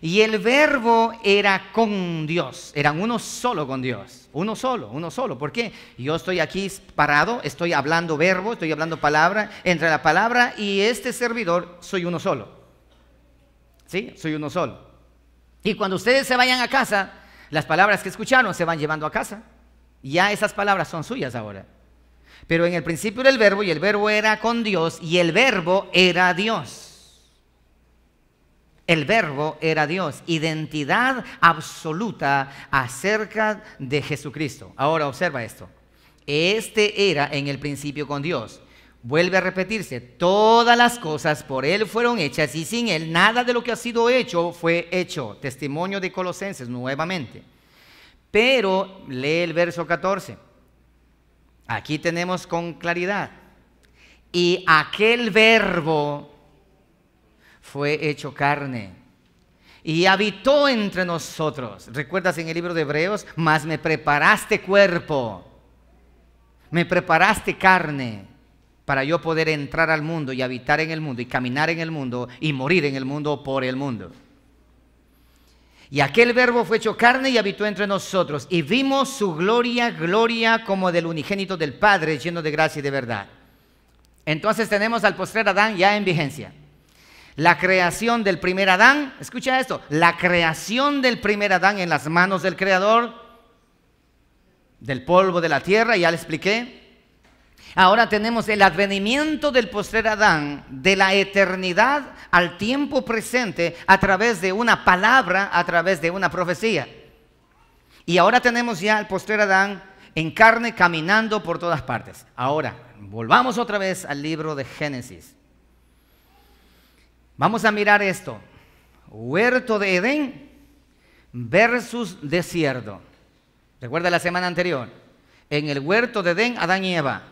Y el verbo era con Dios, eran uno solo con Dios, uno solo, uno solo. ¿Por qué? Yo estoy aquí parado, estoy hablando verbo, estoy hablando palabra, entre la palabra y este servidor soy uno solo. ¿Sí? Soy uno solo. Y cuando ustedes se vayan a casa, las palabras que escucharon se van llevando a casa. Ya esas palabras son suyas ahora. Pero en el principio era el verbo y el verbo era con Dios y el verbo era Dios. El verbo era Dios, identidad absoluta acerca de Jesucristo. Ahora observa esto. Este era en el principio con Dios. Vuelve a repetirse, todas las cosas por Él fueron hechas y sin Él nada de lo que ha sido hecho fue hecho. Testimonio de Colosenses nuevamente. Pero lee el verso 14. Aquí tenemos con claridad. Y aquel verbo fue hecho carne y habitó entre nosotros. ¿Recuerdas en el libro de Hebreos? Mas me preparaste cuerpo, me preparaste carne para yo poder entrar al mundo y habitar en el mundo y caminar en el mundo y morir en el mundo por el mundo. Y aquel verbo fue hecho carne y habitó entre nosotros. Y vimos su gloria, gloria como del unigénito del Padre, lleno de gracia y de verdad. Entonces tenemos al postrer Adán ya en vigencia. La creación del primer Adán, escucha esto, la creación del primer Adán en las manos del Creador, del polvo de la tierra, ya le expliqué. Ahora tenemos el advenimiento del postrer Adán de la eternidad al tiempo presente a través de una palabra, a través de una profecía. Y ahora tenemos ya el postrer Adán en carne caminando por todas partes. Ahora, volvamos otra vez al libro de Génesis. Vamos a mirar esto. Huerto de Edén versus desierto. Recuerda la semana anterior. En el huerto de Edén, Adán y Eva.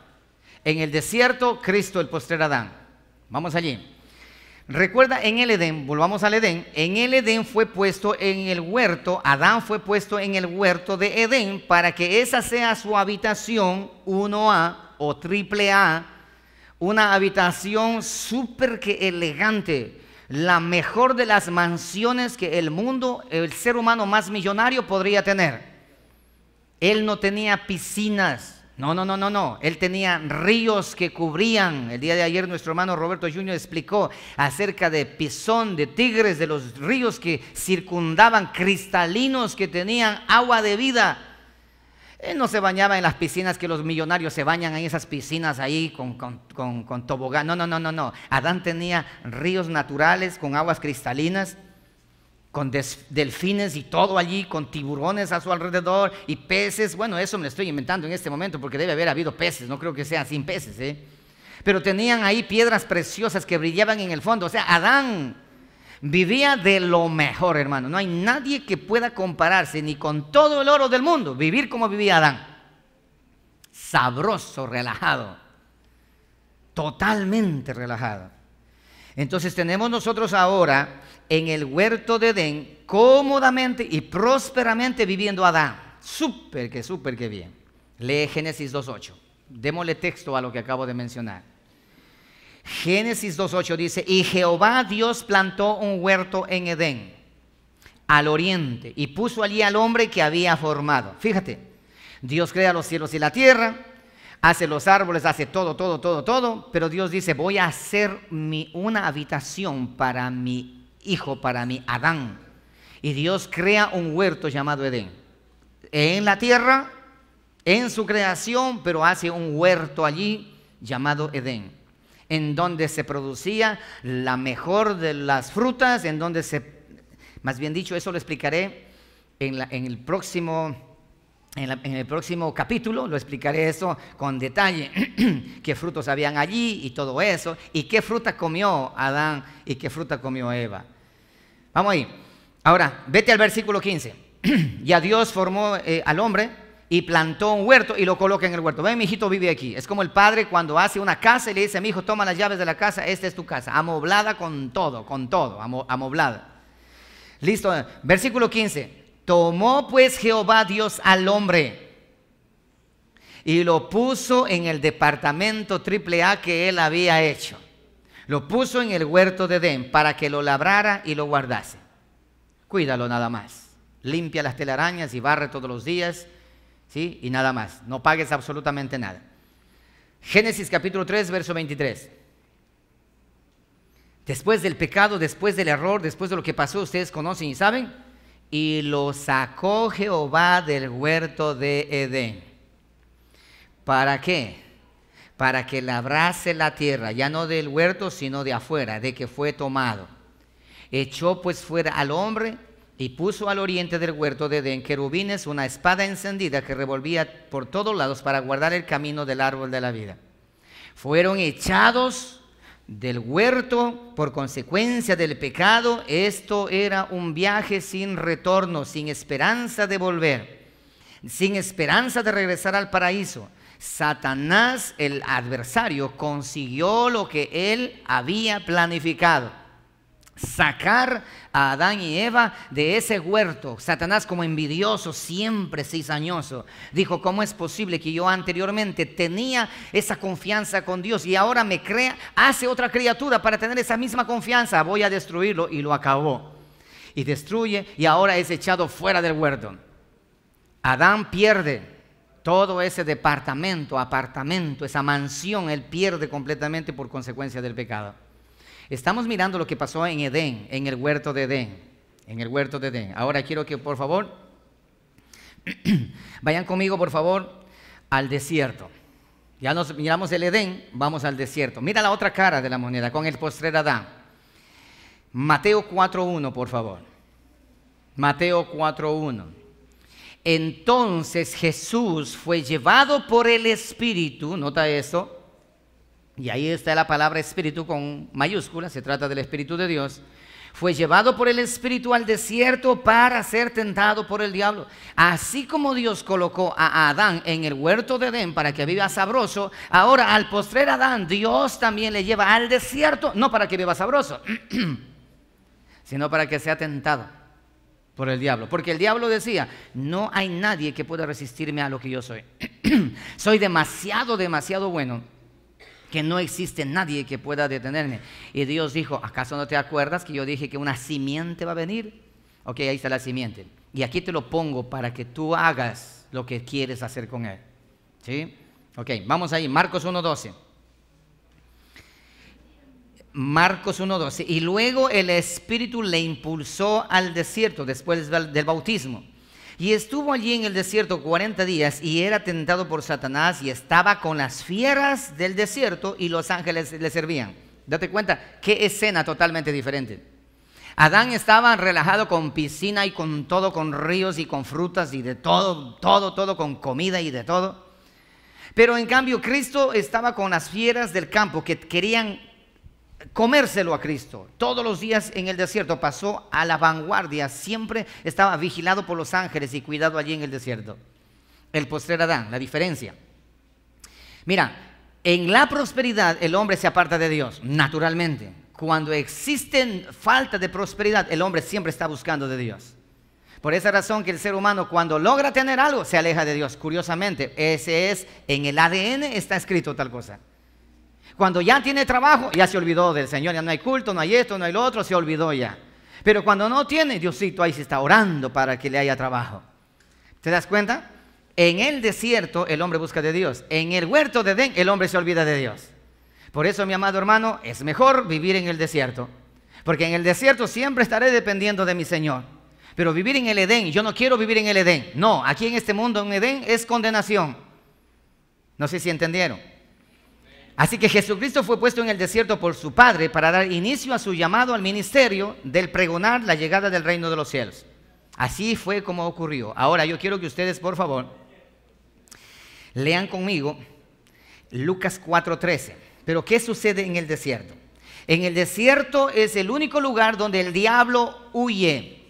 En el desierto, Cristo, el postrer Adán. Vamos allí. Recuerda, en el Edén, volvamos al Edén, en el Edén fue puesto en el huerto, Adán fue puesto en el huerto de Edén para que esa sea su habitación 1A o triple A una habitación súper que elegante, la mejor de las mansiones que el mundo, el ser humano más millonario podría tener. Él no tenía piscinas, no, no, no, no, no, él tenía ríos que cubrían. El día de ayer nuestro hermano Roberto Junior explicó acerca de pisón, de tigres, de los ríos que circundaban, cristalinos que tenían agua de vida. Él eh, no se bañaba en las piscinas que los millonarios se bañan en esas piscinas ahí con, tobogán. No, no, no, no, no. Adán tenía ríos naturales con aguas cristalinas, con delfines y todo allí, con tiburones a su alrededor y peces. Bueno, eso me lo estoy inventando en este momento porque debe haber habido peces, no creo que sean sin peces. ¿eh? Pero tenían ahí piedras preciosas que brillaban en el fondo. O sea, Adán Vivía de lo mejor, hermano. No hay nadie que pueda compararse ni con todo el oro del mundo. Vivir como vivía Adán. Sabroso, relajado. Totalmente relajado. Entonces tenemos nosotros ahora en el huerto de Edén cómodamente y prósperamente viviendo Adán. Súper que, súper que bien. Lee Génesis 2.8. Démosle texto a lo que acabo de mencionar. Génesis 2.8 dice, y Jehová Dios plantó un huerto en Edén, al oriente, y puso allí al hombre que había formado. Fíjate, Dios crea los cielos y la tierra, hace los árboles, hace todo, todo, todo, todo, pero Dios dice, voy a hacer mi, una habitación para mi hijo, para mi Adán. Y Dios crea un huerto llamado Edén. En la tierra, en su creación, pero hace un huerto allí llamado Edén en donde se producía la mejor de las frutas, en donde se, más bien dicho, eso lo explicaré en, el próximo... En, el próximo capítulo lo explicaré eso con detalle, qué frutos habían allí y todo eso, y qué fruta comió Adán y qué fruta comió Eva. Vamos ahí. Ahora, vete al versículo 15. y a Dios formó eh, al hombre y plantó un huerto y lo coloca en el huerto. Ven, mi hijito vive aquí. Es como el padre cuando hace una casa y le dice, mi hijo, toma las llaves de la casa, esta es tu casa, amoblada con todo, con todo, amoblada. Listo, eh, versículo 15. Tomó pues Jehová Dios al hombre y lo puso en el departamento triple A que él había hecho. Lo puso en el huerto de Edén para que lo labrara y lo guardase. Cuídalo nada más. Limpia las telarañas y barre todos los días ¿sí? Y nada más, no pagues absolutamente nada. Génesis capítulo 3, verso 23. Después del pecado, después del error, después de lo que pasó, ustedes conocen y saben, y lo sacó Jehová del huerto de Edén. ¿Para qué? Para que labrase la tierra, ya no del huerto, sino de afuera, de que fue tomado. Echó pues fuera al hombre y puso al oriente del huerto de Edén querubines una espada encendida que revolvía por todos lados para guardar el camino del árbol de la vida. Fueron echados del huerto por consecuencia del pecado. Esto era un viaje sin retorno, sin esperanza de volver, sin esperanza de regresar al paraíso. Satanás, el adversario, consiguió lo que él había planificado sacar a Adán y Eva de ese huerto. Satanás como envidioso, siempre cizañoso, dijo, ¿cómo es posible que yo anteriormente tenía esa confianza con Dios y ahora me crea, hace otra criatura para tener esa misma confianza? Voy a destruirlo y lo acabó. Y destruye y ahora es echado fuera del huerto. Adán pierde todo ese departamento, apartamento, esa mansión, él pierde completamente por consecuencia del pecado. Estamos mirando lo que pasó en Edén, en el huerto de Edén, en el huerto de Edén. Ahora quiero que por favor vayan conmigo por favor al desierto. Ya nos miramos el Edén, vamos al desierto. Mira la otra cara de la moneda con el postrer Adán. Mateo 4.1, por favor. Mateo 4.1. Entonces Jesús fue llevado por el Espíritu, nota eso, y ahí está la palabra espíritu con mayúscula, se trata del Espíritu de Dios, fue llevado por el Espíritu al desierto para ser tentado por el diablo. Así como Dios colocó a Adán en el huerto de Edén para que viva sabroso, ahora al postrer Adán, Dios también le lleva al desierto, no para que viva sabroso, sino para que sea tentado por el diablo. Porque el diablo decía, no hay nadie que pueda resistirme a lo que yo soy. soy demasiado, demasiado bueno que no existe nadie que pueda detenerme. Y Dios dijo, ¿acaso no te acuerdas que yo dije que una simiente va a venir? Ok, ahí está la simiente. Y aquí te lo pongo para que tú hagas lo que quieres hacer con él. ¿Sí? Ok, vamos ahí, Marcos 1.12. Marcos 1.12. Y luego el Espíritu le impulsó al desierto después del bautismo y estuvo allí en el desierto 40 días y era tentado por Satanás y estaba con las fieras del desierto y los ángeles le servían. Date cuenta, qué escena totalmente diferente. Adán estaba relajado con piscina y con todo, con ríos y con frutas y de todo, todo, todo, con comida y de todo. Pero en cambio Cristo estaba con las fieras del campo que querían comérselo a Cristo. Todos los días en el desierto pasó a la vanguardia, siempre estaba vigilado por los ángeles y cuidado allí en el desierto. El postrer Adán, la diferencia. Mira, en la prosperidad el hombre se aparta de Dios, naturalmente. Cuando existe falta de prosperidad, el hombre siempre está buscando de Dios. Por esa razón que el ser humano cuando logra tener algo se aleja de Dios. Curiosamente, ese es, en el ADN está escrito tal cosa. Cuando ya tiene trabajo, ya se olvidó del Señor, ya no hay culto, no hay esto, no hay lo otro, se olvidó ya. Pero cuando no tiene, Diosito ahí se está orando para que le haya trabajo. ¿Te das cuenta? En el desierto el hombre busca de Dios. En el huerto de Edén el hombre se olvida de Dios. Por eso, mi amado hermano, es mejor vivir en el desierto. Porque en el desierto siempre estaré dependiendo de mi Señor. Pero vivir en el Edén, yo no quiero vivir en el Edén. No, aquí en este mundo, en Edén, es condenación. No sé si entendieron. Así que Jesucristo fue puesto en el desierto por su Padre para dar inicio a su llamado al ministerio del pregonar la llegada del reino de los cielos. Así fue como ocurrió. Ahora yo quiero que ustedes, por favor, lean conmigo Lucas 4:13. Pero ¿qué sucede en el desierto? En el desierto es el único lugar donde el diablo huye.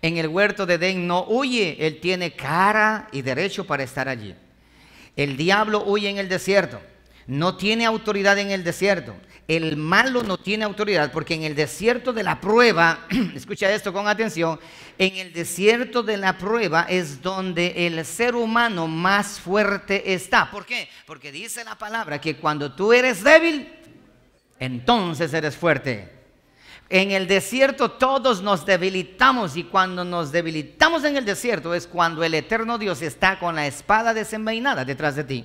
En el huerto de Edén no huye, él tiene cara y derecho para estar allí. El diablo huye en el desierto no tiene autoridad en el desierto. El malo no tiene autoridad porque en el desierto de la prueba, escucha esto con atención, en el desierto de la prueba es donde el ser humano más fuerte está. ¿Por qué? Porque dice la palabra que cuando tú eres débil, entonces eres fuerte. En el desierto todos nos debilitamos y cuando nos debilitamos en el desierto es cuando el eterno Dios está con la espada desenvainada detrás de ti.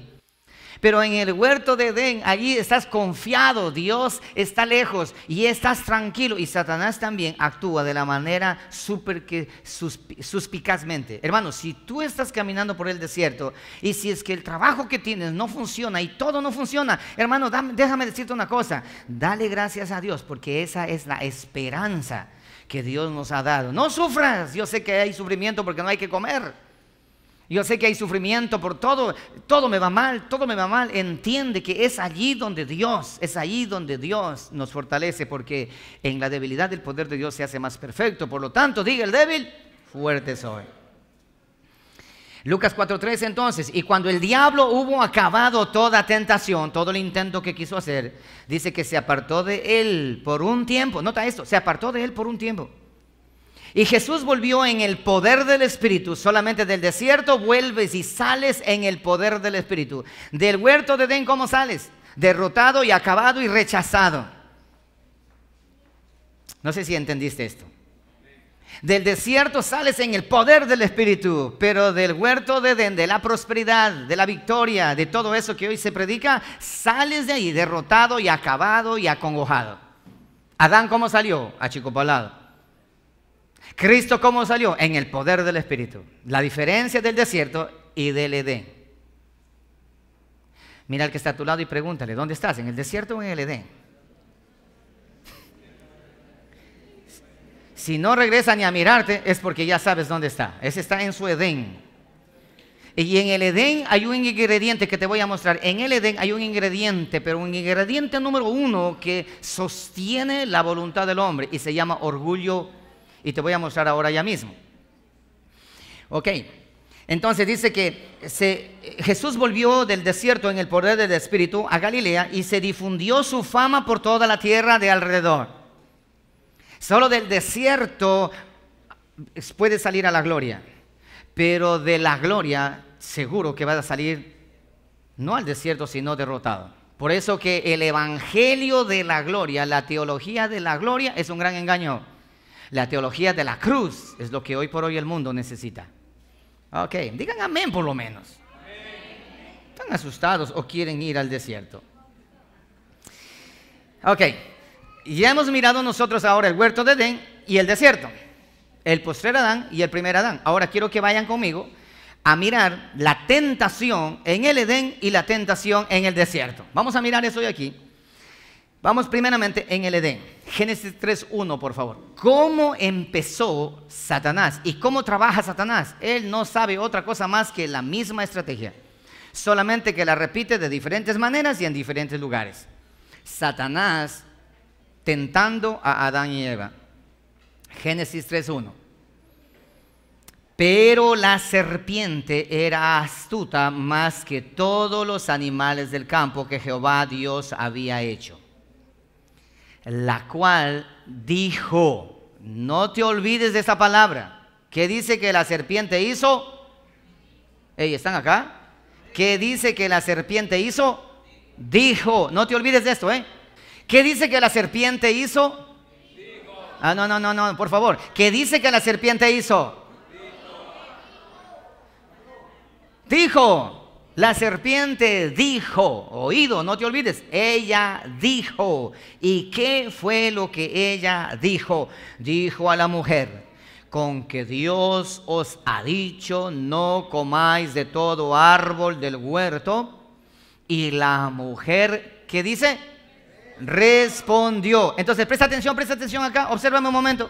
Pero en el huerto de Edén, allí estás confiado, Dios está lejos y estás tranquilo. Y Satanás también actúa de la manera súper que suspicazmente. Hermano, si tú estás caminando por el desierto y si es que el trabajo que tienes no funciona y todo no funciona, hermano, déjame decirte una cosa, dale gracias a Dios porque esa es la esperanza que Dios nos ha dado. No sufras, yo sé que hay sufrimiento porque no hay que comer. Yo sé que hay sufrimiento por todo, todo me va mal, todo me va mal. Entiende que es allí donde Dios, es allí donde Dios nos fortalece, porque en la debilidad el poder de Dios se hace más perfecto. Por lo tanto, diga el débil, fuerte soy. Lucas 4:3 entonces, y cuando el diablo hubo acabado toda tentación, todo el intento que quiso hacer, dice que se apartó de él por un tiempo, nota esto, se apartó de él por un tiempo. Y Jesús volvió en el poder del Espíritu. Solamente del desierto vuelves y sales en el poder del Espíritu. Del huerto de Edén, ¿cómo sales? Derrotado y acabado y rechazado. No sé si entendiste esto. Del desierto sales en el poder del Espíritu, pero del huerto de Edén, de la prosperidad, de la victoria, de todo eso que hoy se predica, sales de ahí derrotado y acabado y acongojado. Adán, ¿cómo salió? A palado. Cristo cómo salió? En el poder del Espíritu. La diferencia del desierto y del Edén. Mira al que está a tu lado y pregúntale, ¿dónde estás? ¿En el desierto o en el Edén? Si no regresa ni a mirarte es porque ya sabes dónde está. Ese está en su Edén. Y en el Edén hay un ingrediente que te voy a mostrar. En el Edén hay un ingrediente, pero un ingrediente número uno que sostiene la voluntad del hombre y se llama orgullo y te voy a mostrar ahora ya mismo. Ok, entonces dice que Jesús volvió del desierto en el poder del Espíritu a Galilea y se difundió su fama por toda la tierra de alrededor. Solo del desierto puede salir a la gloria, pero de la gloria seguro que va a salir no al desierto, sino derrotado. Por eso que el Evangelio de la Gloria, la teología de la gloria es un gran engaño. La teología de la cruz es lo que hoy por hoy el mundo necesita. Ok, digan amén por lo menos. ¿Están asustados o quieren ir al desierto? Ok, ya hemos mirado nosotros ahora el huerto de Edén y el desierto, el postrer Adán y el primer Adán. Ahora quiero que vayan conmigo a mirar la tentación en el Edén y la tentación en el desierto. Vamos a mirar eso hoy aquí. Vamos primeramente en el Edén. Génesis 3.1, por favor. ¿Cómo empezó Satanás y cómo trabaja Satanás? Él no sabe otra cosa más que la misma estrategia, solamente que la repite de diferentes maneras y en diferentes lugares. Satanás tentando a Adán y Eva. Génesis 3.1. Pero la serpiente era astuta más que todos los animales del campo que Jehová Dios había hecho la cual dijo, no te olvides de esa palabra, que dice que la serpiente hizo, Ey, ¿están acá? ¿Qué dice que la serpiente hizo, dijo, no te olvides de esto, ¿eh? ¿Qué dice que la serpiente hizo? Ah, no, no, no, no, por favor. ¿Qué dice que la serpiente hizo? Dijo. La serpiente dijo, oído, no te olvides, ella dijo. ¿Y qué fue lo que ella dijo? Dijo a la mujer, con que Dios os ha dicho, no comáis de todo árbol del huerto. Y la mujer, ¿qué dice? Respondió. Entonces, presta atención, presta atención acá, obsérvame un momento.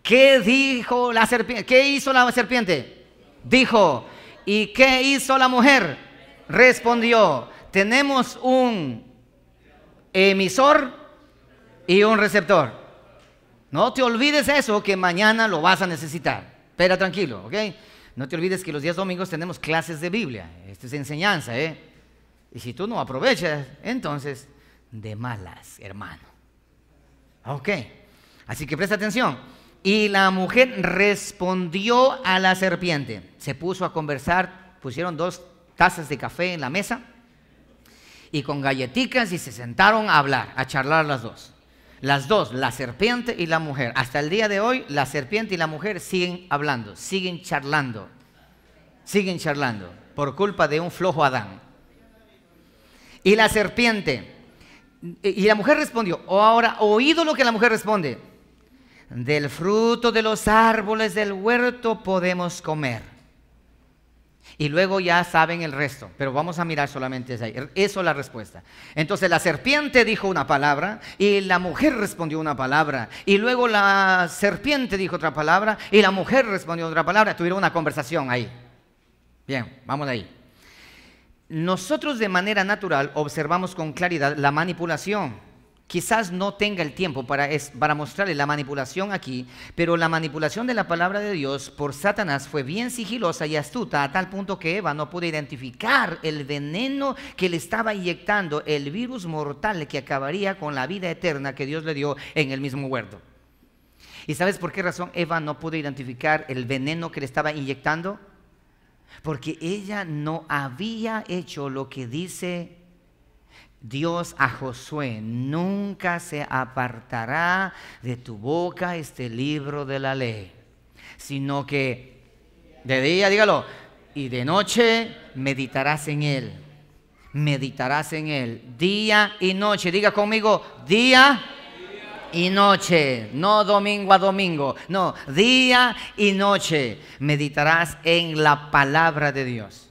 ¿Qué dijo la serpiente? ¿Qué hizo la serpiente? Dijo, ¿Y qué hizo la mujer? Respondió, tenemos un emisor y un receptor. No te olvides eso, que mañana lo vas a necesitar. Espera tranquilo, ¿ok? No te olvides que los días domingos tenemos clases de Biblia. Esto es enseñanza, ¿eh? Y si tú no aprovechas, entonces, de malas, hermano. Ok. Así que presta atención. Y la mujer respondió a la serpiente se puso a conversar, pusieron dos tazas de café en la mesa y con galletitas y se sentaron a hablar, a charlar las dos. Las dos, la serpiente y la mujer. Hasta el día de hoy, la serpiente y la mujer siguen hablando, siguen charlando, siguen charlando, por culpa de un flojo Adán. Y la serpiente, y la mujer respondió, ahora, oído lo que la mujer responde, del fruto de los árboles del huerto podemos comer y luego ya saben el resto, pero vamos a mirar solamente eso, eso es la respuesta. Entonces la serpiente dijo una palabra y la mujer respondió una palabra y luego la serpiente dijo otra palabra y la mujer respondió otra palabra, tuvieron una conversación ahí. Bien, vamos ahí. Nosotros de manera natural observamos con claridad la manipulación Quizás no tenga el tiempo para, para mostrarle la manipulación aquí, pero la manipulación de la palabra de Dios por Satanás fue bien sigilosa y astuta a tal punto que Eva no pudo identificar el veneno que le estaba inyectando, el virus mortal que acabaría con la vida eterna que Dios le dio en el mismo huerto. ¿Y sabes por qué razón Eva no pudo identificar el veneno que le estaba inyectando? Porque ella no había hecho lo que dice Dios a Josué, nunca se apartará de tu boca este libro de la ley, sino que de día, dígalo, y de noche meditarás en él. Meditarás en él día y noche. Diga conmigo, día y noche, no domingo a domingo, no, día y noche meditarás en la palabra de Dios.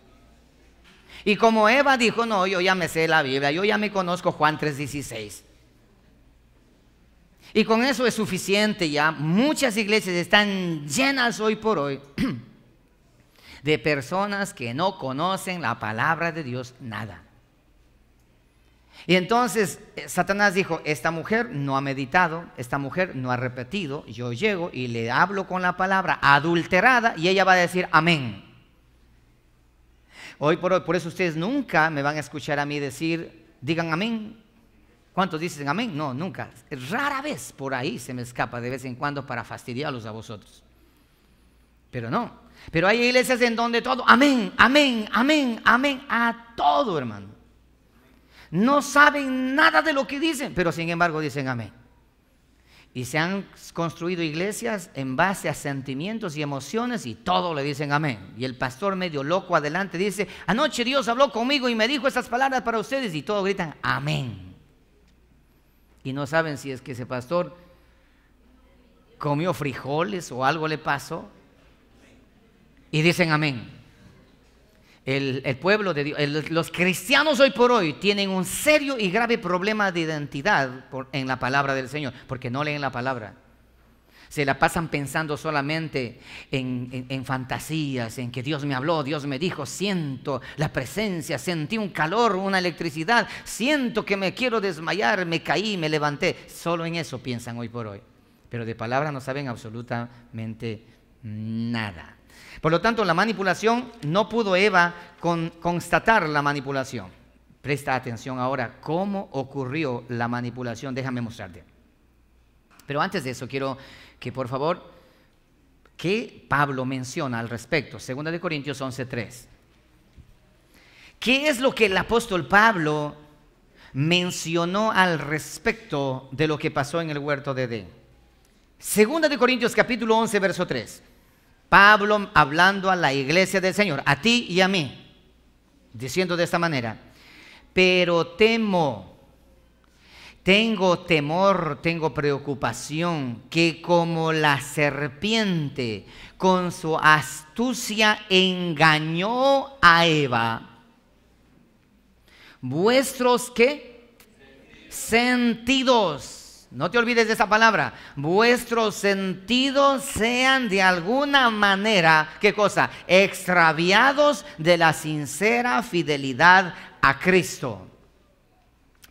Y como Eva dijo, no, yo ya me sé la Biblia, yo ya me conozco Juan 3:16. Y con eso es suficiente ya. Muchas iglesias están llenas hoy por hoy de personas que no conocen la palabra de Dios nada. Y entonces eh, Satanás dijo, esta mujer no ha meditado, esta mujer no ha repetido, yo llego y le hablo con la palabra adulterada y ella va a decir amén. Hoy por hoy, por eso ustedes nunca me van a escuchar a mí decir, digan amén. ¿Cuántos dicen amén? No, nunca. Rara vez por ahí se me escapa de vez en cuando para fastidiarlos a vosotros. Pero no. Pero hay iglesias en donde todo, amén, amén, amén, amén, a todo, hermano. No saben nada de lo que dicen, pero sin embargo dicen amén. Y se han construido iglesias en base a sentimientos y emociones y todo le dicen amén. Y el pastor medio loco adelante dice, anoche Dios habló conmigo y me dijo estas palabras para ustedes y todos gritan amén. Y no saben si es que ese pastor comió frijoles o algo le pasó. Y dicen amén el, pueblo de Dios, los cristianos hoy por hoy tienen un serio y grave problema de identidad en la palabra del Señor, porque no leen la palabra. Se la pasan pensando solamente en, fantasías, en que Dios me habló, Dios me dijo, siento la presencia, sentí un calor, una electricidad, siento que me quiero desmayar, me caí, me levanté. Solo en eso piensan hoy por hoy. Pero de palabra no saben absolutamente nada. Por lo tanto, la manipulación, no pudo Eva constatar la manipulación. Presta atención ahora cómo ocurrió la manipulación. Déjame mostrarte. Pero antes de eso, quiero que por favor, ¿qué Pablo menciona al respecto. Segunda de Corintios 3. ¿Qué es lo que el apóstol Pablo mencionó al respecto de lo que pasó en el huerto de Edén? Segunda de Corintios capítulo 11, verso 3. Pablo hablando a la iglesia del Señor, a ti y a mí, diciendo de esta manera, pero temo, tengo temor, tengo preocupación que como la serpiente con su astucia engañó a Eva, vuestros qué? Sentidos no te olvides de esa palabra. Vuestros sentidos sean de alguna manera, ¿qué cosa? Extraviados de la sincera fidelidad a Cristo.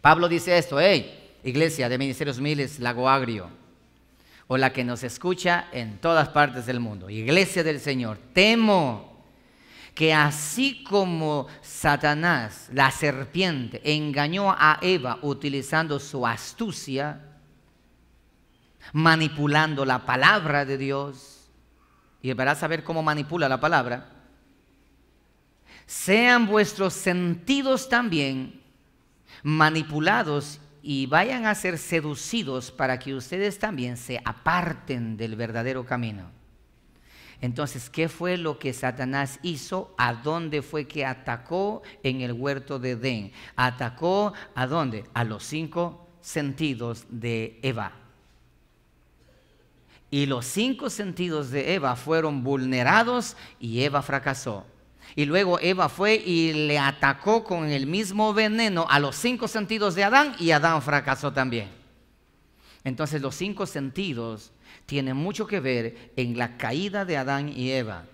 Pablo dice esto, hey, iglesia de Ministerios Miles, Lago Agrio, o la que nos escucha en todas partes del mundo, iglesia del Señor, temo que así como Satanás, la serpiente, engañó a Eva utilizando su astucia, manipulando la palabra de Dios. Y verás a cómo manipula la palabra. Sean vuestros sentidos también manipulados y vayan a ser seducidos para que ustedes también se aparten del verdadero camino. Entonces, ¿qué fue lo que Satanás hizo? ¿A dónde fue que atacó en el huerto de Edén? Atacó a dónde? A los cinco sentidos de Eva y los cinco sentidos de Eva fueron vulnerados y Eva fracasó. Y luego Eva fue y le atacó con el mismo veneno a los cinco sentidos de Adán y Adán fracasó también. Entonces los cinco sentidos tienen mucho que ver en la caída de Adán y Eva.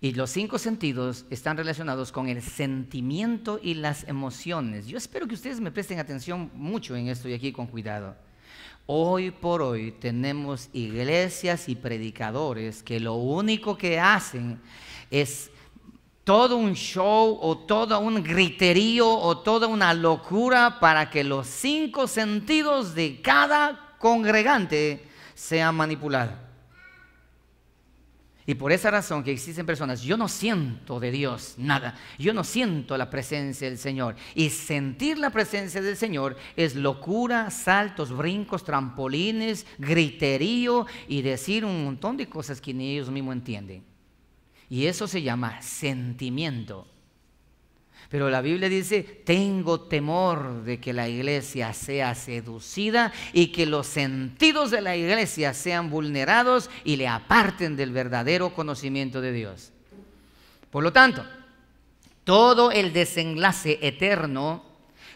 Y los cinco sentidos están relacionados con el sentimiento y las emociones. Yo espero que ustedes me presten atención mucho en esto y aquí con cuidado. Hoy por hoy tenemos iglesias y predicadores que lo único que hacen es todo un show o todo un griterío o toda una locura para que los cinco sentidos de cada congregante sean manipulados. Y por esa razón que existen personas, yo no siento de Dios nada, yo no siento la presencia del Señor. Y sentir la presencia del Señor es locura, saltos, brincos, trampolines, griterío y decir un montón de cosas que ni ellos mismos entienden. Y eso se llama sentimiento. Pero la Biblia dice, tengo temor de que la iglesia sea seducida y que los sentidos de la iglesia sean vulnerados y le aparten del verdadero conocimiento de Dios. Por lo tanto, todo el desenlace eterno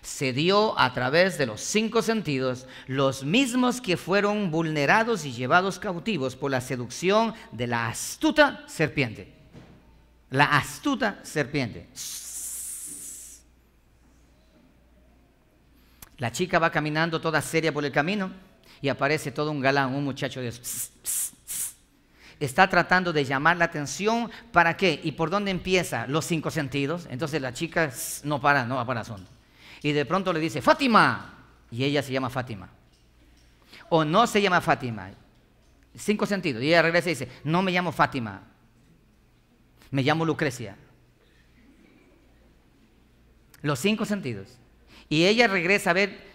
se dio a través de los cinco sentidos, los mismos que fueron vulnerados y llevados cautivos por la seducción de la astuta serpiente. La astuta serpiente La chica va caminando toda seria por el camino y aparece todo un galán, un muchacho de... esos Está tratando de llamar la atención, ¿para qué? ¿Y por dónde empieza? Los cinco sentidos. Entonces la chica no para, no va para asunto. Y de pronto le dice, Fátima. Y ella se llama Fátima. O no se llama Fátima. Cinco sentidos. Y ella regresa y dice, no me llamo Fátima. Me llamo Lucrecia. Los cinco sentidos. Y ella regresa a ver,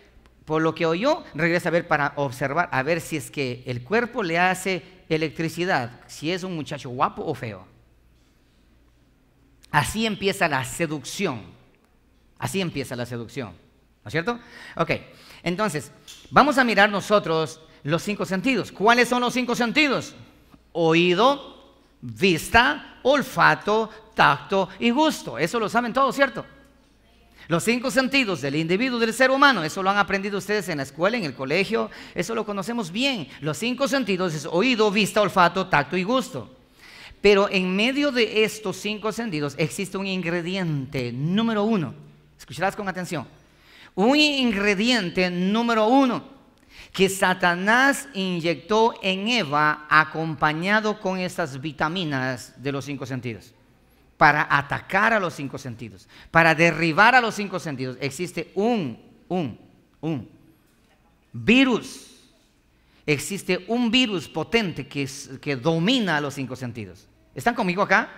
por lo que oyó, regresa a ver para observar, a ver si es que el cuerpo le hace electricidad, si es un muchacho guapo o feo. Así empieza la seducción. Así empieza la seducción. ¿No es cierto? Ok, entonces, vamos a mirar nosotros los cinco sentidos. ¿Cuáles son los cinco sentidos? Oído, vista, olfato, tacto y gusto. Eso lo saben todos, ¿cierto? Los cinco sentidos del individuo, del ser humano, eso lo han aprendido ustedes en la escuela, en el colegio, eso lo conocemos bien. Los cinco sentidos es oído, vista, olfato, tacto y gusto. Pero en medio de estos cinco sentidos existe un ingrediente número uno. Escucharás con atención. Un ingrediente número uno que Satanás inyectó en Eva acompañado con estas vitaminas de los cinco sentidos para atacar a los cinco sentidos, para derribar a los cinco sentidos. Existe un, un, un virus. Existe un virus potente que, que domina a los cinco sentidos. ¿Están conmigo acá?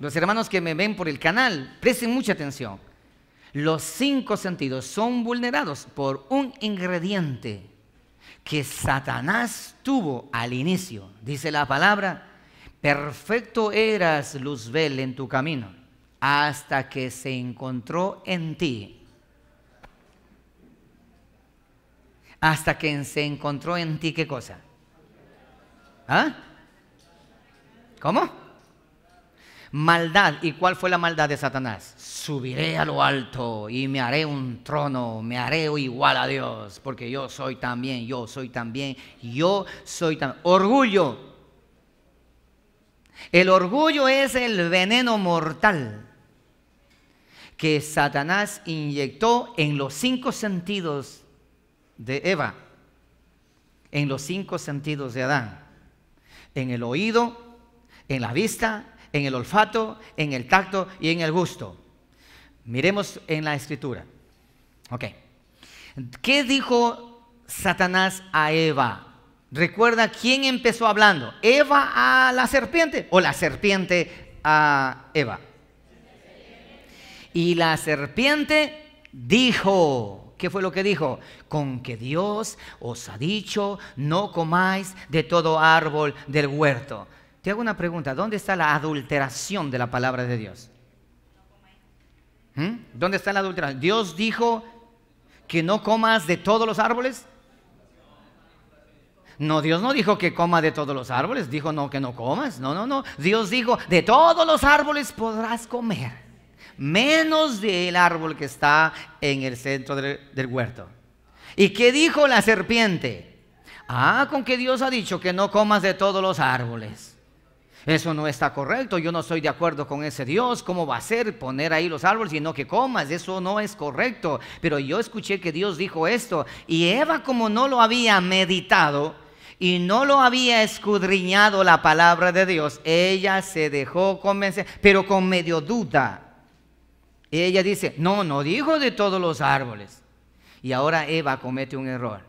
Los hermanos que me ven por el canal, presten mucha atención. Los cinco sentidos son vulnerados por un ingrediente que Satanás tuvo al inicio. Dice la palabra, Perfecto eras, Luzbel, en tu camino, hasta que se encontró en ti. Hasta que se encontró en ti, ¿qué cosa? ¿Ah? ¿Cómo? Maldad. ¿Y cuál fue la maldad de Satanás? Subiré a lo alto y me haré un trono, me haré igual a Dios, porque yo soy también, yo soy también, yo soy también. Orgullo, el orgullo es el veneno mortal que Satanás inyectó en los cinco sentidos de Eva, en los cinco sentidos de Adán, en el oído, en la vista, en el olfato, en el tacto y en el gusto. Miremos en la escritura. Ok. ¿Qué dijo Satanás a Eva? Recuerda quién empezó hablando, Eva a la serpiente o la serpiente a Eva. Y la serpiente dijo, ¿qué fue lo que dijo? Con que Dios os ha dicho, no comáis de todo árbol del huerto. Te hago una pregunta, ¿dónde está la adulteración de la palabra de Dios? ¿Mm? ¿Dónde está la adulteración? Dios dijo que no comas de todos los árboles. No, Dios no dijo que coma de todos los árboles, dijo no que no comas, no, no, no. Dios dijo, de todos los árboles podrás comer, menos del árbol que está en el centro del, huerto. ¿Y qué dijo la serpiente? Ah, con que Dios ha dicho que no comas de todos los árboles. Eso no está correcto, yo no estoy de acuerdo con ese Dios, ¿cómo va a ser poner ahí los árboles y no que comas? Eso no es correcto. Pero yo escuché que Dios dijo esto y Eva como no lo había meditado, y no lo había escudriñado la palabra de Dios, ella se dejó convencer, pero con medio duda. Ella dice, no, no dijo de todos los árboles. Y ahora Eva comete un error.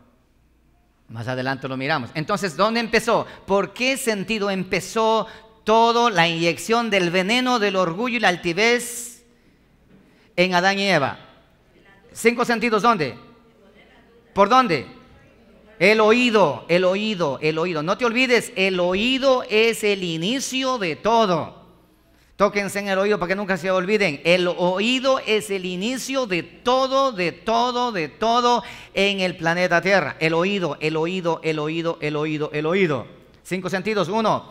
Más adelante lo miramos. Entonces, ¿dónde empezó? ¿Por qué sentido empezó todo la inyección del veneno del orgullo y la altivez en Adán y Eva? Cinco sentidos, ¿dónde? ¿Por dónde? El oído, el oído, el oído. No te olvides, el oído es el inicio de todo. Tóquense en el oído para que nunca se olviden. El oído es el inicio de todo, de todo, de todo en el planeta Tierra. El oído, el oído, el oído, el oído, el oído. Cinco sentidos. Uno.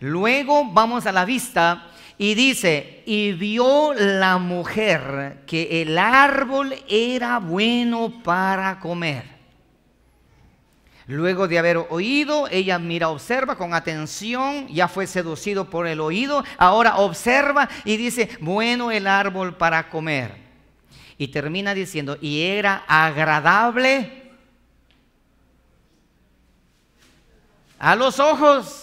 Luego vamos a la vista y dice, y vio la mujer que el árbol era bueno para comer Luego de haber oído, ella mira, observa con atención, ya fue seducido por el oído, ahora observa y dice, bueno el árbol para comer. Y termina diciendo, y era agradable a los ojos.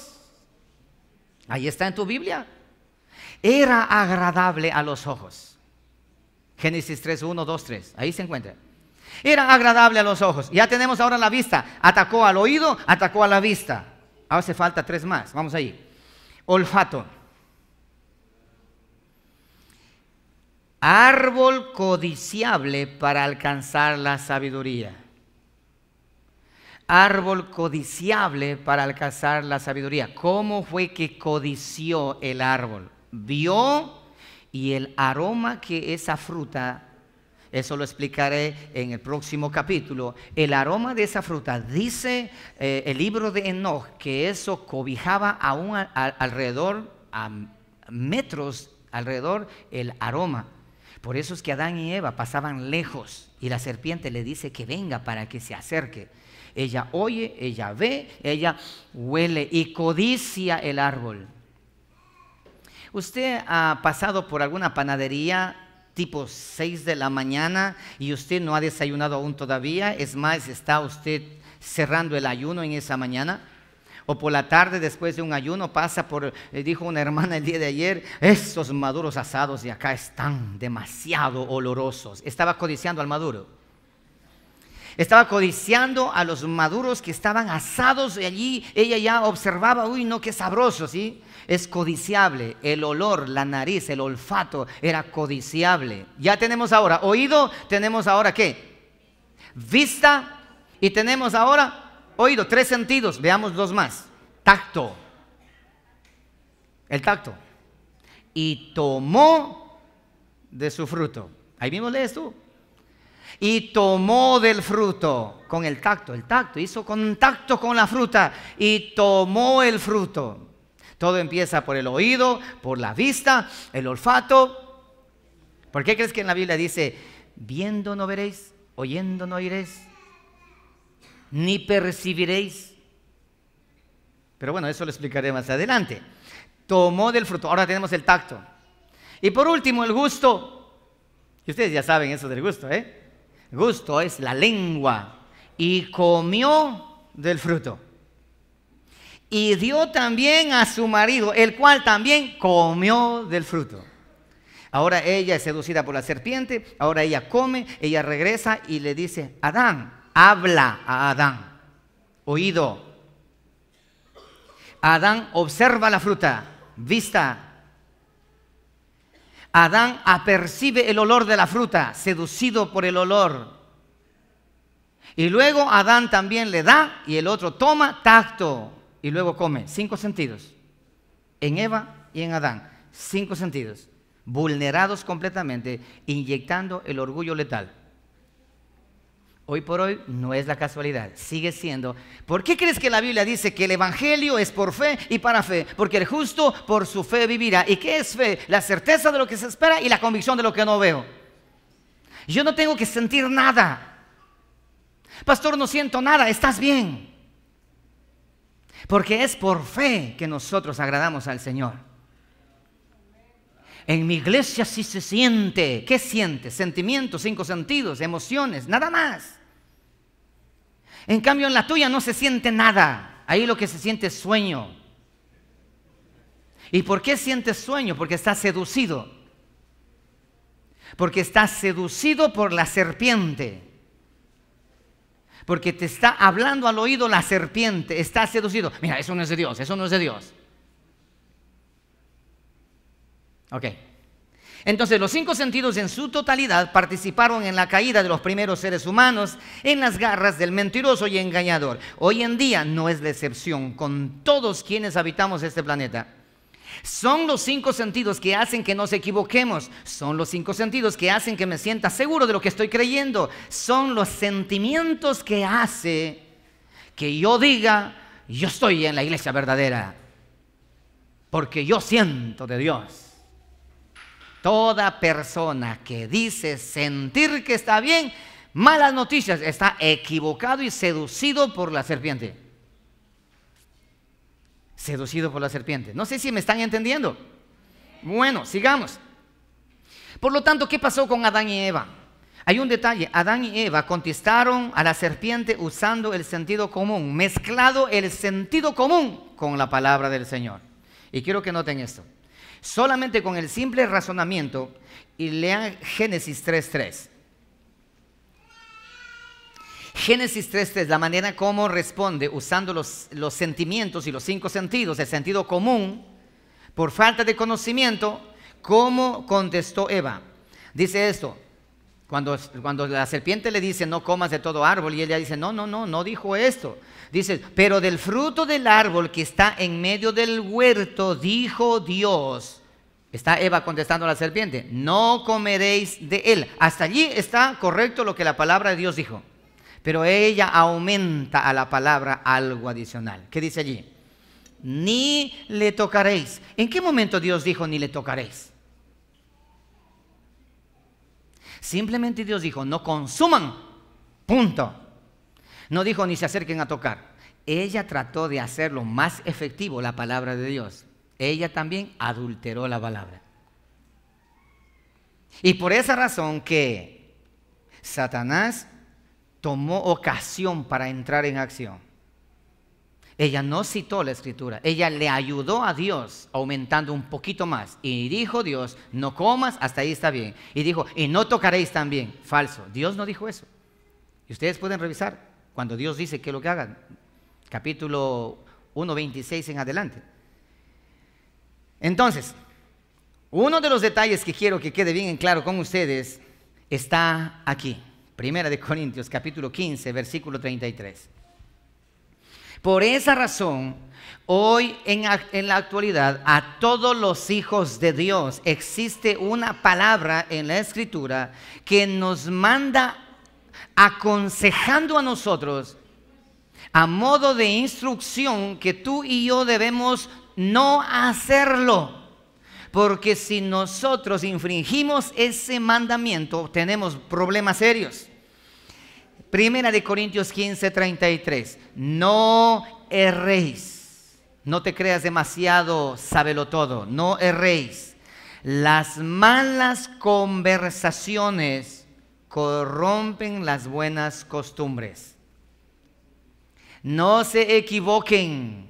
Ahí está en tu Biblia. Era agradable a los ojos. Génesis 3, 1, 2, 3. Ahí se encuentra. Era agradable a los ojos. Ya tenemos ahora la vista. Atacó al oído, atacó a la vista. Ahora Hace falta tres más. Vamos ahí. Olfato. Árbol codiciable para alcanzar la sabiduría. Árbol codiciable para alcanzar la sabiduría. ¿Cómo fue que codició el árbol? Vio y el aroma que esa fruta eso lo explicaré en el próximo capítulo, el aroma de esa fruta, dice eh, el libro de Enoch, que eso cobijaba a, alrededor, a metros alrededor, el aroma. Por eso es que Adán y Eva pasaban lejos y la serpiente le dice que venga para que se acerque. Ella oye, ella ve, ella huele y codicia el árbol. ¿Usted ha pasado por alguna panadería tipo 6 de la mañana y usted no ha desayunado aún todavía, es más, está usted cerrando el ayuno en esa mañana, o por la tarde después de un ayuno pasa por, eh, dijo una hermana el día de ayer, estos maduros asados de acá están demasiado olorosos. Estaba codiciando al maduro. Estaba codiciando a los maduros que estaban asados y allí ella ya observaba, uy, no, qué sabroso, ¿sí? es codiciable. El olor, la nariz, el olfato era codiciable. Ya tenemos ahora oído, tenemos ahora qué? Vista y tenemos ahora oído, tres sentidos. Veamos dos más. Tacto. El tacto. Y tomó de su fruto. Ahí mismo lees tú y tomó del fruto con el tacto, el tacto, hizo contacto con la fruta y tomó el fruto. Todo empieza por el oído, por la vista, el olfato. ¿Por qué crees que en la Biblia dice, viendo no veréis, oyendo no oiréis, ni percibiréis? Pero bueno, eso lo explicaré más adelante. Tomó del fruto, ahora tenemos el tacto. Y por último, el gusto. Y ustedes ya saben eso del gusto, ¿eh? Gusto es la lengua. Y comió del fruto y dio también a su marido, el cual también comió del fruto. Ahora ella es seducida por la serpiente, ahora ella come, ella regresa y le dice, Adán, habla a Adán, oído. Adán observa la fruta, vista. Adán apercibe el olor de la fruta, seducido por el olor. Y luego Adán también le da y el otro toma tacto y luego come. Cinco sentidos. En Eva y en Adán. Cinco sentidos. Vulnerados completamente, inyectando el orgullo letal. Hoy por hoy no es la casualidad, sigue siendo. ¿Por qué crees que la Biblia dice que el Evangelio es por fe y para fe? Porque el justo por su fe vivirá. ¿Y qué es fe? La certeza de lo que se espera y la convicción de lo que no veo. Yo no tengo que sentir nada. Pastor, no siento nada, estás bien. Porque es por fe que nosotros agradamos al Señor. En mi iglesia sí se siente. ¿Qué siente? Sentimientos, cinco sentidos, emociones, nada más. En cambio, en la tuya no se siente nada. Ahí lo que se siente es sueño. ¿Y por qué sientes sueño? Porque estás seducido. Porque estás seducido por la serpiente. Porque te está hablando al oído la serpiente, está seducido. Mira, eso no es de Dios, eso no es de Dios. Ok. Entonces los cinco sentidos en su totalidad participaron en la caída de los primeros seres humanos en las garras del mentiroso y engañador. Hoy en día no es la excepción con todos quienes habitamos este planeta. Son los cinco sentidos que hacen que nos equivoquemos. Son los cinco sentidos que hacen que me sienta seguro de lo que estoy creyendo. Son los sentimientos que hace que yo diga, yo estoy en la iglesia verdadera. Porque yo siento de Dios. Toda persona que dice sentir que está bien, malas noticias, está equivocado y seducido por la serpiente seducido por la serpiente. No sé si me están entendiendo. Bueno, sigamos. Por lo tanto, ¿qué pasó con Adán y Eva? Hay un detalle, Adán y Eva contestaron a la serpiente usando el sentido común, mezclado el sentido común con la palabra del Señor. Y quiero que noten esto. Solamente con el simple razonamiento y lean Génesis 3.3. Génesis 3.3, la manera como responde usando los, los sentimientos y los cinco sentidos, el sentido común, por falta de conocimiento, ¿cómo contestó Eva? Dice esto, cuando, cuando, la serpiente le dice, no comas de todo árbol, y ella dice, no, no, no, no dijo esto. Dice, pero del fruto del árbol que está en medio del huerto, dijo Dios. Está Eva contestando a la serpiente, no comeréis de él. Hasta allí está correcto lo que la palabra de Dios dijo. Pero ella aumenta a la palabra algo adicional. ¿Qué dice allí? Ni le tocaréis. ¿En qué momento Dios dijo ni le tocaréis? Simplemente Dios dijo, no consuman. Punto. No dijo ni se acerquen a tocar. Ella trató de hacerlo más efectivo la palabra de Dios. Ella también adulteró la palabra. Y por esa razón que Satanás tomó ocasión para entrar en acción. Ella no citó la escritura, ella le ayudó a Dios aumentando un poquito más. Y dijo Dios, no comas, hasta ahí está bien. Y dijo, y no tocaréis también. Falso, Dios no dijo eso. Y ustedes pueden revisar cuando Dios dice que lo que hagan. Capítulo 1, 26 en adelante. Entonces, uno de los detalles que quiero que quede bien en claro con ustedes está aquí. Primera de Corintios capítulo 15, versículo 33. Por esa razón, hoy en, en, la actualidad, a todos los hijos de Dios existe una palabra en la escritura que nos manda aconsejando a nosotros a modo de instrucción que tú y yo debemos no hacerlo. Porque si nosotros infringimos ese mandamiento, tenemos problemas serios. Primera de Corintios 15, 33. No erréis. No te creas demasiado, sábelo todo. No erréis. Las malas conversaciones corrompen las buenas costumbres. No se equivoquen.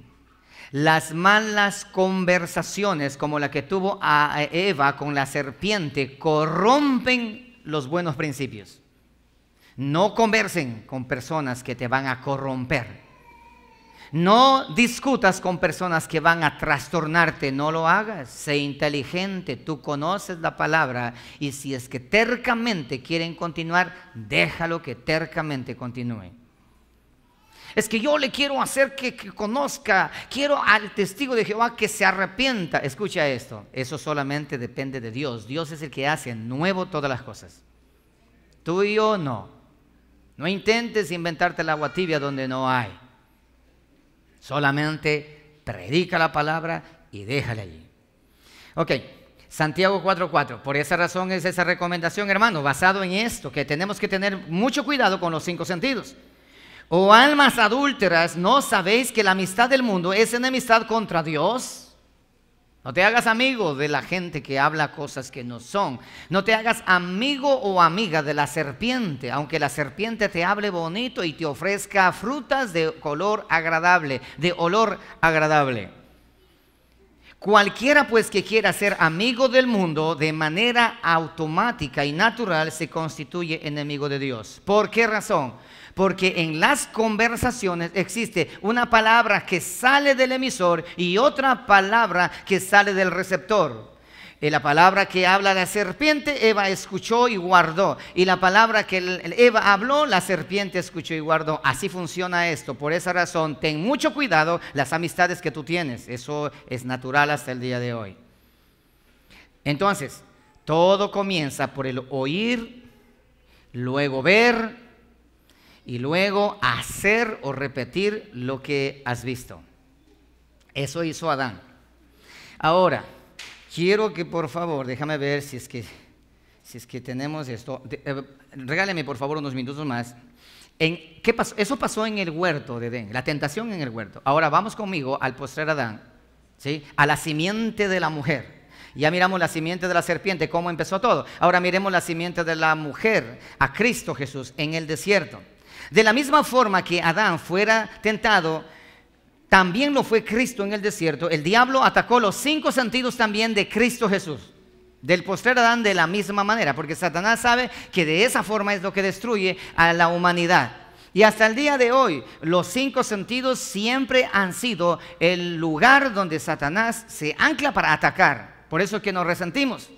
Las malas conversaciones, como la que tuvo a Eva con la serpiente, corrompen los buenos principios. No conversen con personas que te van a corromper. No discutas con personas que van a trastornarte, no lo hagas. Sé inteligente, tú conoces la palabra y si es que tercamente quieren continuar, déjalo que tercamente continúe. Es que yo le quiero hacer que, conozca, quiero al testigo de Jehová que se arrepienta. Escucha esto, eso solamente depende de Dios. Dios es el que hace nuevo todas las cosas. Tú y yo no. No intentes inventarte el agua tibia donde no hay. Solamente predica la palabra y déjala allí. Ok, Santiago 4.4. Por esa razón es esa recomendación, hermano, basado en esto, que tenemos que tener mucho cuidado con los cinco sentidos. O almas adúlteras, ¿no sabéis que la amistad del mundo es enemistad contra Dios? No te hagas amigo de la gente que habla cosas que no son. No te hagas amigo o amiga de la serpiente, aunque la serpiente te hable bonito y te ofrezca frutas de color agradable, de olor agradable. Cualquiera pues que quiera ser amigo del mundo de manera automática y natural se constituye enemigo de Dios. ¿Por qué razón? Porque en las conversaciones existe una palabra que sale del emisor y otra palabra que sale del receptor. Y eh, la palabra que habla la serpiente, Eva escuchó y guardó. Y la palabra que Eva habló, la serpiente escuchó y guardó. Así funciona esto. Por esa razón, ten mucho cuidado las amistades que tú tienes. Eso es natural hasta el día de hoy. Entonces, todo comienza por el oír, luego ver, y luego hacer o repetir lo que has visto. Eso hizo Adán. Ahora, quiero que por favor, déjame ver si es que, tenemos esto. Eh, regáleme por favor unos minutos más. Eso pasó en el huerto de Edén, la tentación en el huerto. Ahora vamos conmigo al postrer Adán, ¿sí? a la simiente de la mujer. Ya miramos la simiente de la serpiente, cómo empezó todo. Ahora miremos la simiente de la mujer, a Cristo Jesús en el desierto. De la misma forma que Adán fuera tentado, también lo fue Cristo en el desierto. El diablo atacó los cinco sentidos también de Cristo Jesús del postrer Adán de la misma manera, porque Satanás sabe que de esa forma es lo que destruye a la humanidad. Y hasta el día de hoy, los cinco sentidos siempre han sido el lugar donde Satanás se ancla para atacar. Por eso es que nos resentimos.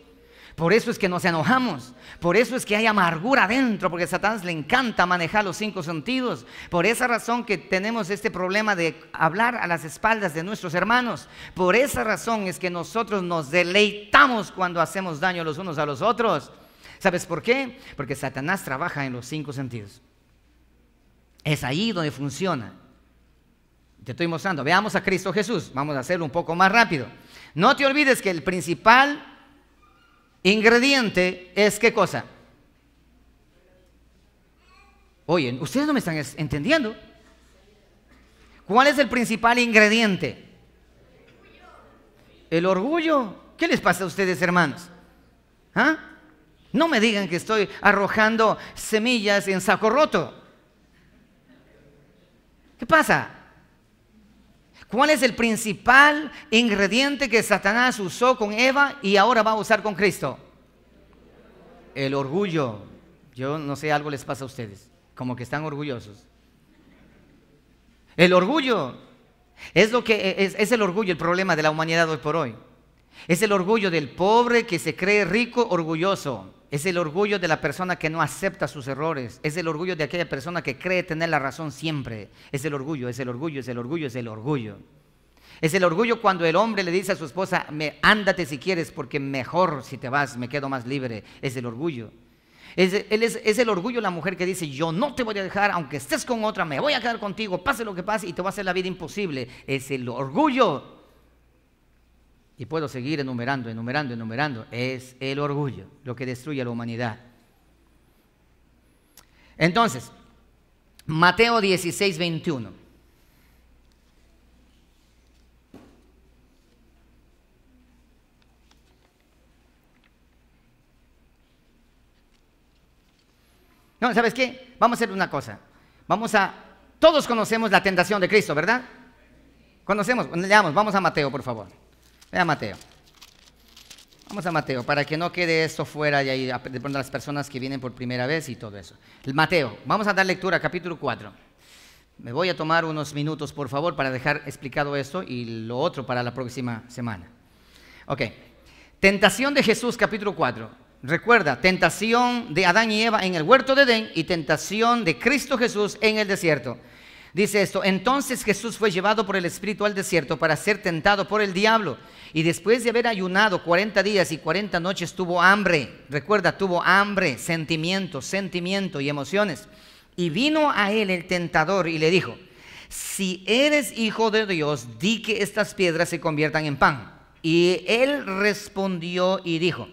Por eso es que nos enojamos, por eso es que hay amargura adentro, porque a Satanás le encanta manejar los cinco sentidos. Por esa razón que tenemos este problema de hablar a las espaldas de nuestros hermanos. Por esa razón es que nosotros nos deleitamos cuando hacemos daño los unos a los otros. ¿Sabes por qué? Porque Satanás trabaja en los cinco sentidos. Es ahí donde funciona. Te estoy mostrando. Veamos a Cristo Jesús. Vamos a hacerlo un poco más rápido. No te olvides que el principal Ingrediente es qué cosa? Oye, ustedes no me están entendiendo. ¿Cuál es el principal ingrediente? El orgullo. ¿Qué les pasa a ustedes, hermanos? ¿Ah? No me digan que estoy arrojando semillas en saco roto. ¿Qué pasa? ¿Cuál es el principal ingrediente que Satanás usó con Eva y ahora va a usar con Cristo? El orgullo. Yo no sé, algo les pasa a ustedes, como que están orgullosos. El orgullo es lo que es, el orgullo, el problema de la humanidad hoy por hoy. Es el orgullo del pobre que se cree rico, orgulloso. Es el orgullo de la persona que no acepta sus errores. Es el orgullo de aquella persona que cree tener la razón siempre. Es el orgullo, es el orgullo, es el orgullo, es el orgullo. Es el orgullo cuando el hombre le dice a su esposa, me, ándate si quieres, porque mejor si te vas, me quedo más libre. Es el orgullo. Es, el orgullo la mujer que dice, yo no te voy a dejar, aunque estés con otra, me voy a quedar contigo, pase lo que pase y te va a hacer la vida imposible. Es el orgullo. Y puedo seguir enumerando, enumerando, enumerando. Es el orgullo lo que destruye a la humanidad. Entonces, Mateo 16, 21. No, ¿sabes qué? Vamos a hacer una cosa. Vamos a... Todos conocemos la tentación de Cristo, ¿verdad? Conocemos, vamos a Mateo, por favor. Ve a Mateo. Vamos a Mateo, para que no quede esto fuera y ahí, de pronto las personas que vienen por primera vez y todo eso. Mateo, vamos a dar lectura, capítulo 4. Me voy a tomar unos minutos, por favor, para dejar explicado esto y lo otro para la próxima semana. Ok. Tentación de Jesús, capítulo 4. Recuerda, tentación de Adán y Eva en el huerto de Edén y tentación de Cristo Jesús en el desierto. Dice esto, entonces Jesús fue llevado por el Espíritu al desierto para ser tentado por el diablo. Y después de haber ayunado 40 días y 40 noches tuvo hambre. Recuerda, tuvo hambre, sentimiento, sentimiento y emociones. Y vino a él el tentador y le dijo, si eres hijo de Dios, di que estas piedras se conviertan en pan. Y él respondió y dijo,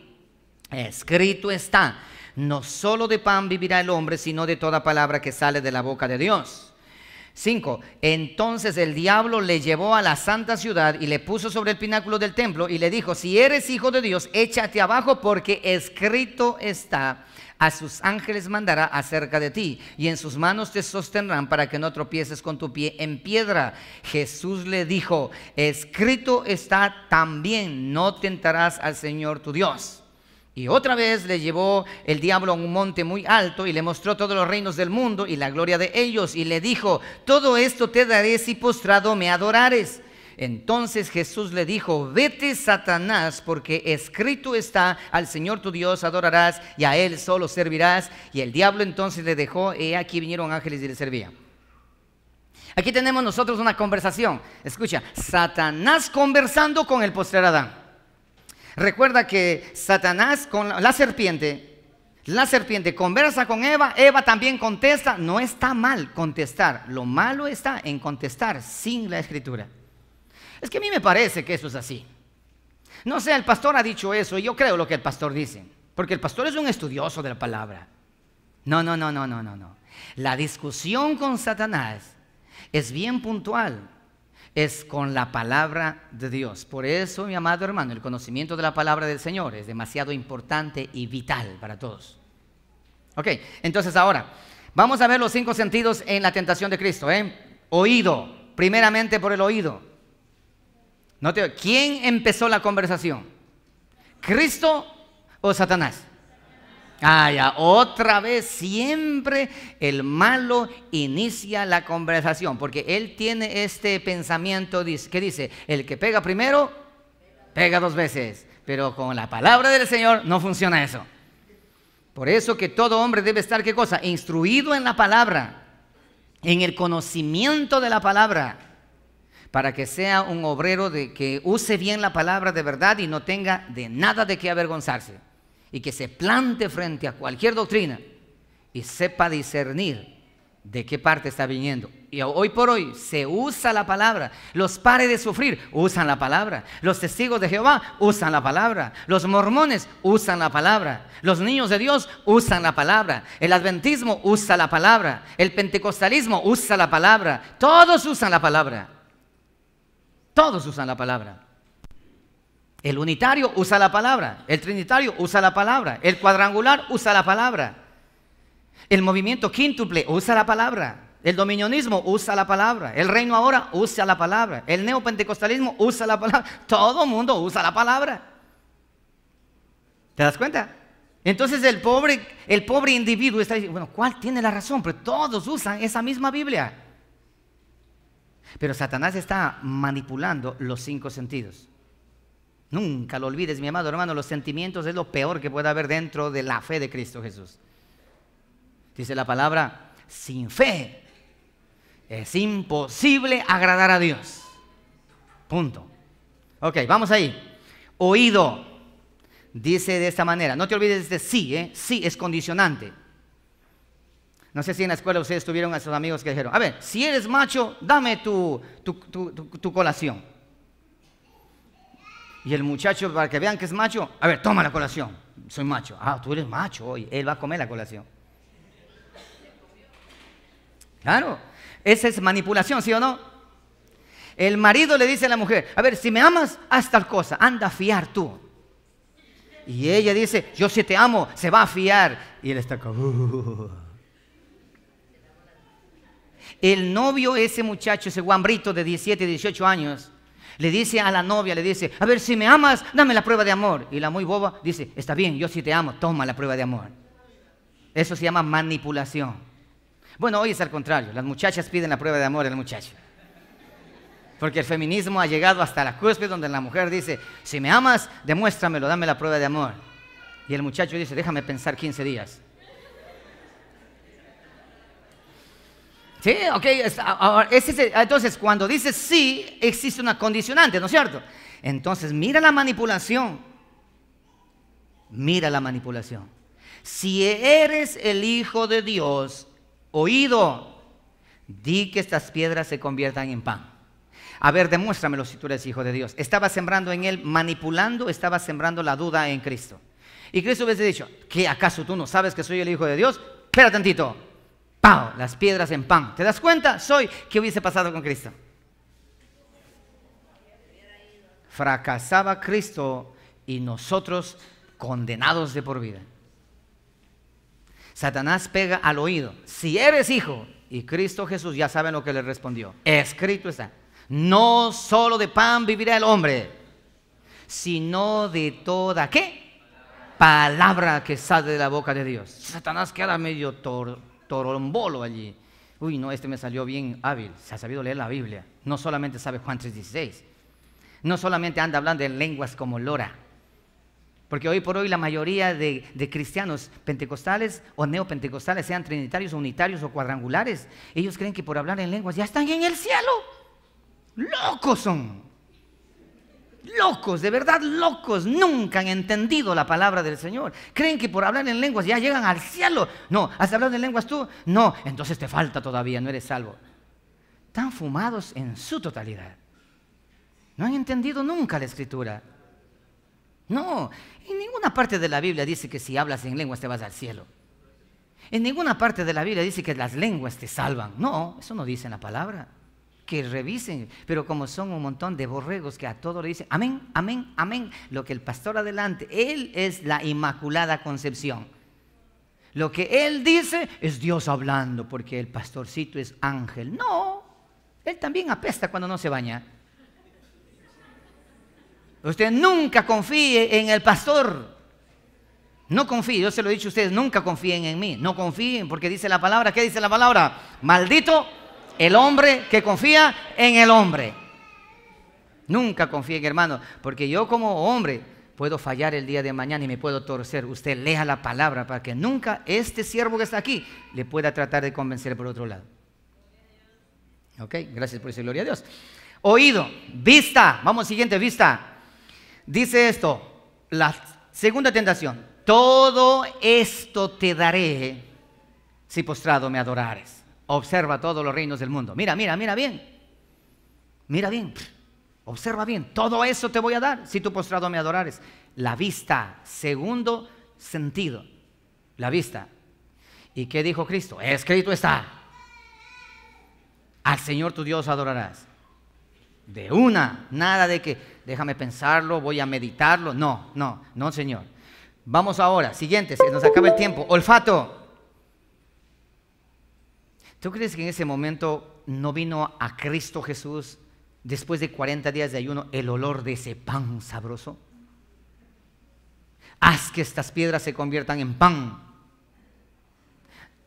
escrito está, no solo de pan vivirá el hombre, sino de toda palabra que sale de la boca de Dios. 5. Entonces el diablo le llevó a la santa ciudad y le puso sobre el pináculo del templo y le dijo, si eres hijo de Dios, échate abajo porque escrito está, a sus ángeles mandará acerca de ti y en sus manos te sostendrán para que no tropieces con tu pie en piedra. Jesús le dijo, escrito está también, no tentarás al Señor tu Dios. Y otra vez le llevó el diablo a un monte muy alto y le mostró todos los reinos del mundo y la gloria de ellos y le dijo, todo esto te daré si postrado me adorares. Entonces Jesús le dijo, vete Satanás, porque escrito está, al Señor tu Dios adorarás y a Él solo servirás. Y el diablo entonces le dejó, y aquí vinieron ángeles y le servían. Aquí tenemos nosotros una conversación. Escucha, Satanás conversando con el postrado Adán. Recuerda que Satanás con la, serpiente, la serpiente conversa con Eva, Eva también contesta, no está mal contestar, lo malo está en contestar sin la escritura. Es que a mí me parece que eso es así. No sé, el pastor ha dicho eso y yo creo lo que el pastor dice, porque el pastor es un estudioso de la palabra. No, no, no, no, no, no, no. La discusión con Satanás es bien puntual es con la palabra de Dios. Por eso, mi amado hermano, el conocimiento de la palabra del Señor es demasiado importante y vital para todos. Ok, entonces ahora, vamos a ver los cinco sentidos en la tentación de Cristo. ¿eh? Oído, primeramente por el oído. ¿quién empezó la conversación? ¿Cristo o Satanás? Ah, ya, otra vez siempre el malo inicia la conversación, porque él tiene este pensamiento que dice, el que pega primero, pega dos veces, pero con la palabra del Señor no funciona eso. Por eso que todo hombre debe estar, ¿qué cosa? Instruido en la palabra, en el conocimiento de la palabra, para que sea un obrero de, que use bien la palabra de verdad y no tenga de nada de qué avergonzarse y que se plante frente a cualquier doctrina y sepa discernir de qué parte está viniendo. Y hoy por hoy se usa la palabra. Los pares de sufrir usan la palabra. Los testigos de Jehová usan la palabra. Los mormones usan la palabra. Los niños de Dios usan la palabra. El adventismo usa la palabra. El pentecostalismo usa la palabra. Todos usan la palabra. Todos usan la palabra. El unitario usa la palabra, el trinitario usa la palabra, el cuadrangular usa la palabra, el movimiento quíntuple usa la palabra, el dominionismo usa la palabra, el reino ahora usa la palabra, el neopentecostalismo usa la palabra, todo mundo usa la palabra. ¿Te das cuenta? Entonces el pobre, el pobre individuo está diciendo, bueno, ¿cuál tiene la razón? Pero todos usan esa misma Biblia. Pero Satanás está manipulando los cinco sentidos. Nunca lo olvides, mi amado hermano, los sentimientos es lo peor que puede haber dentro de la fe de Cristo Jesús. Dice la palabra, sin fe es imposible agradar a Dios. Punto. Ok, vamos ahí. Oído, dice de esta manera. No te olvides de este sí, ¿eh? sí es condicionante. No sé si en la escuela ustedes tuvieron a sus amigos que dijeron, a ver, si eres macho, dame tu colación. Y el muchacho, para que vean que es macho, a ver, toma la colación. Soy macho. Ah, tú eres macho hoy. Él va a comer la colación. Claro. Esa es manipulación, ¿sí o no? El marido le dice a la mujer, a ver, si me amas, haz tal cosa, anda a fiar tú. Y ella dice, yo si te amo, se va a fiar. Y él está como... Uh". El novio, ese muchacho, ese guambrito de 17, 18 años, le dice a la novia, le dice, a ver si me amas, dame la prueba de amor. Y la muy boba dice, está bien, yo sí te amo, toma la prueba de amor. Eso se llama manipulación. Bueno, hoy es al contrario, las muchachas piden la prueba de amor al muchacho. Porque el feminismo ha llegado hasta la cúspide donde la mujer dice, si me amas, demuéstramelo, dame la prueba de amor. Y el muchacho dice, déjame pensar 15 días. Sí, ok. Entonces, cuando dices sí, existe una condicionante, ¿no es cierto? Entonces, mira la manipulación. Mira la manipulación. Si eres el Hijo de Dios, oído, di que estas piedras se conviertan en pan. A ver, demuéstramelo si tú eres hijo de Dios. Estaba sembrando en él, manipulando, estaba sembrando la duda en Cristo. Y Cristo hubiese dicho, ¿qué acaso tú no sabes que soy el hijo de Dios? Espera tantito, ¡Pau! Las piedras en pan. ¿Te das cuenta? Soy. ¿Qué hubiese pasado con Cristo? Fracasaba Cristo y nosotros condenados de por vida. Satanás pega al oído. Si eres hijo, y Cristo Jesús ya saben lo que le respondió. Escrito está. No solo de pan vivirá el hombre, sino de toda qué? Palabra que sale de la boca de Dios. Satanás queda medio toro torombolo allí. Uy, no, este me salió bien hábil, se ha sabido leer la Biblia. No solamente sabe Juan 3:16, no solamente anda hablando en lenguas como Lora. Porque hoy por hoy la mayoría de, de, cristianos pentecostales o neopentecostales, sean trinitarios, unitarios o cuadrangulares, ellos creen que por hablar en lenguas ya están en el cielo. Locos son locos, de verdad locos, nunca han entendido la palabra del Señor. Creen que por hablar en lenguas ya llegan al cielo. No, ¿has hablado en lenguas tú? No, entonces te falta todavía, no eres salvo. Están fumados en su totalidad. No han entendido nunca la escritura. No, en ninguna parte de la Biblia dice que si hablas en lenguas te vas al cielo. En ninguna parte de la Biblia dice que las lenguas te salvan. No, eso no dice la palabra que revisen, pero como son un montón de borregos que a todos le dicen, amén, amén, amén, lo que el pastor adelante, él es la Inmaculada Concepción. Lo que él dice es Dios hablando, porque el pastorcito es ángel. No, él también apesta cuando no se baña. Usted nunca confíe en el pastor. No confíe, yo se lo he dicho a ustedes, nunca confíen en mí. No confíen, porque dice la palabra, ¿qué dice la palabra? Maldito el hombre que confía en el hombre. Nunca en hermano, porque yo como hombre puedo fallar el día de mañana y me puedo torcer. Usted lea la palabra para que nunca este siervo que está aquí le pueda tratar de convencer por otro lado. Ok, gracias por eso, gloria a Dios. Oído, vista, vamos siguiente, vista. Dice esto, la segunda tentación, todo esto te daré si postrado me adorares observa todos los reinos del mundo. Mira, mira, mira bien. Mira bien. Observa bien. Todo eso te voy a dar si tú postrado me adorares. La vista, segundo sentido. La vista. ¿Y qué dijo Cristo? Escrito está. Al Señor tu Dios adorarás. De una, nada de que déjame pensarlo, voy a meditarlo. No, no, no, Señor. Vamos ahora, siguiente, se nos acaba el tiempo. Olfato. ¿Tú crees que en ese momento no vino a Cristo Jesús, después de 40 días de ayuno, el olor de ese pan sabroso? Haz que estas piedras se conviertan en pan.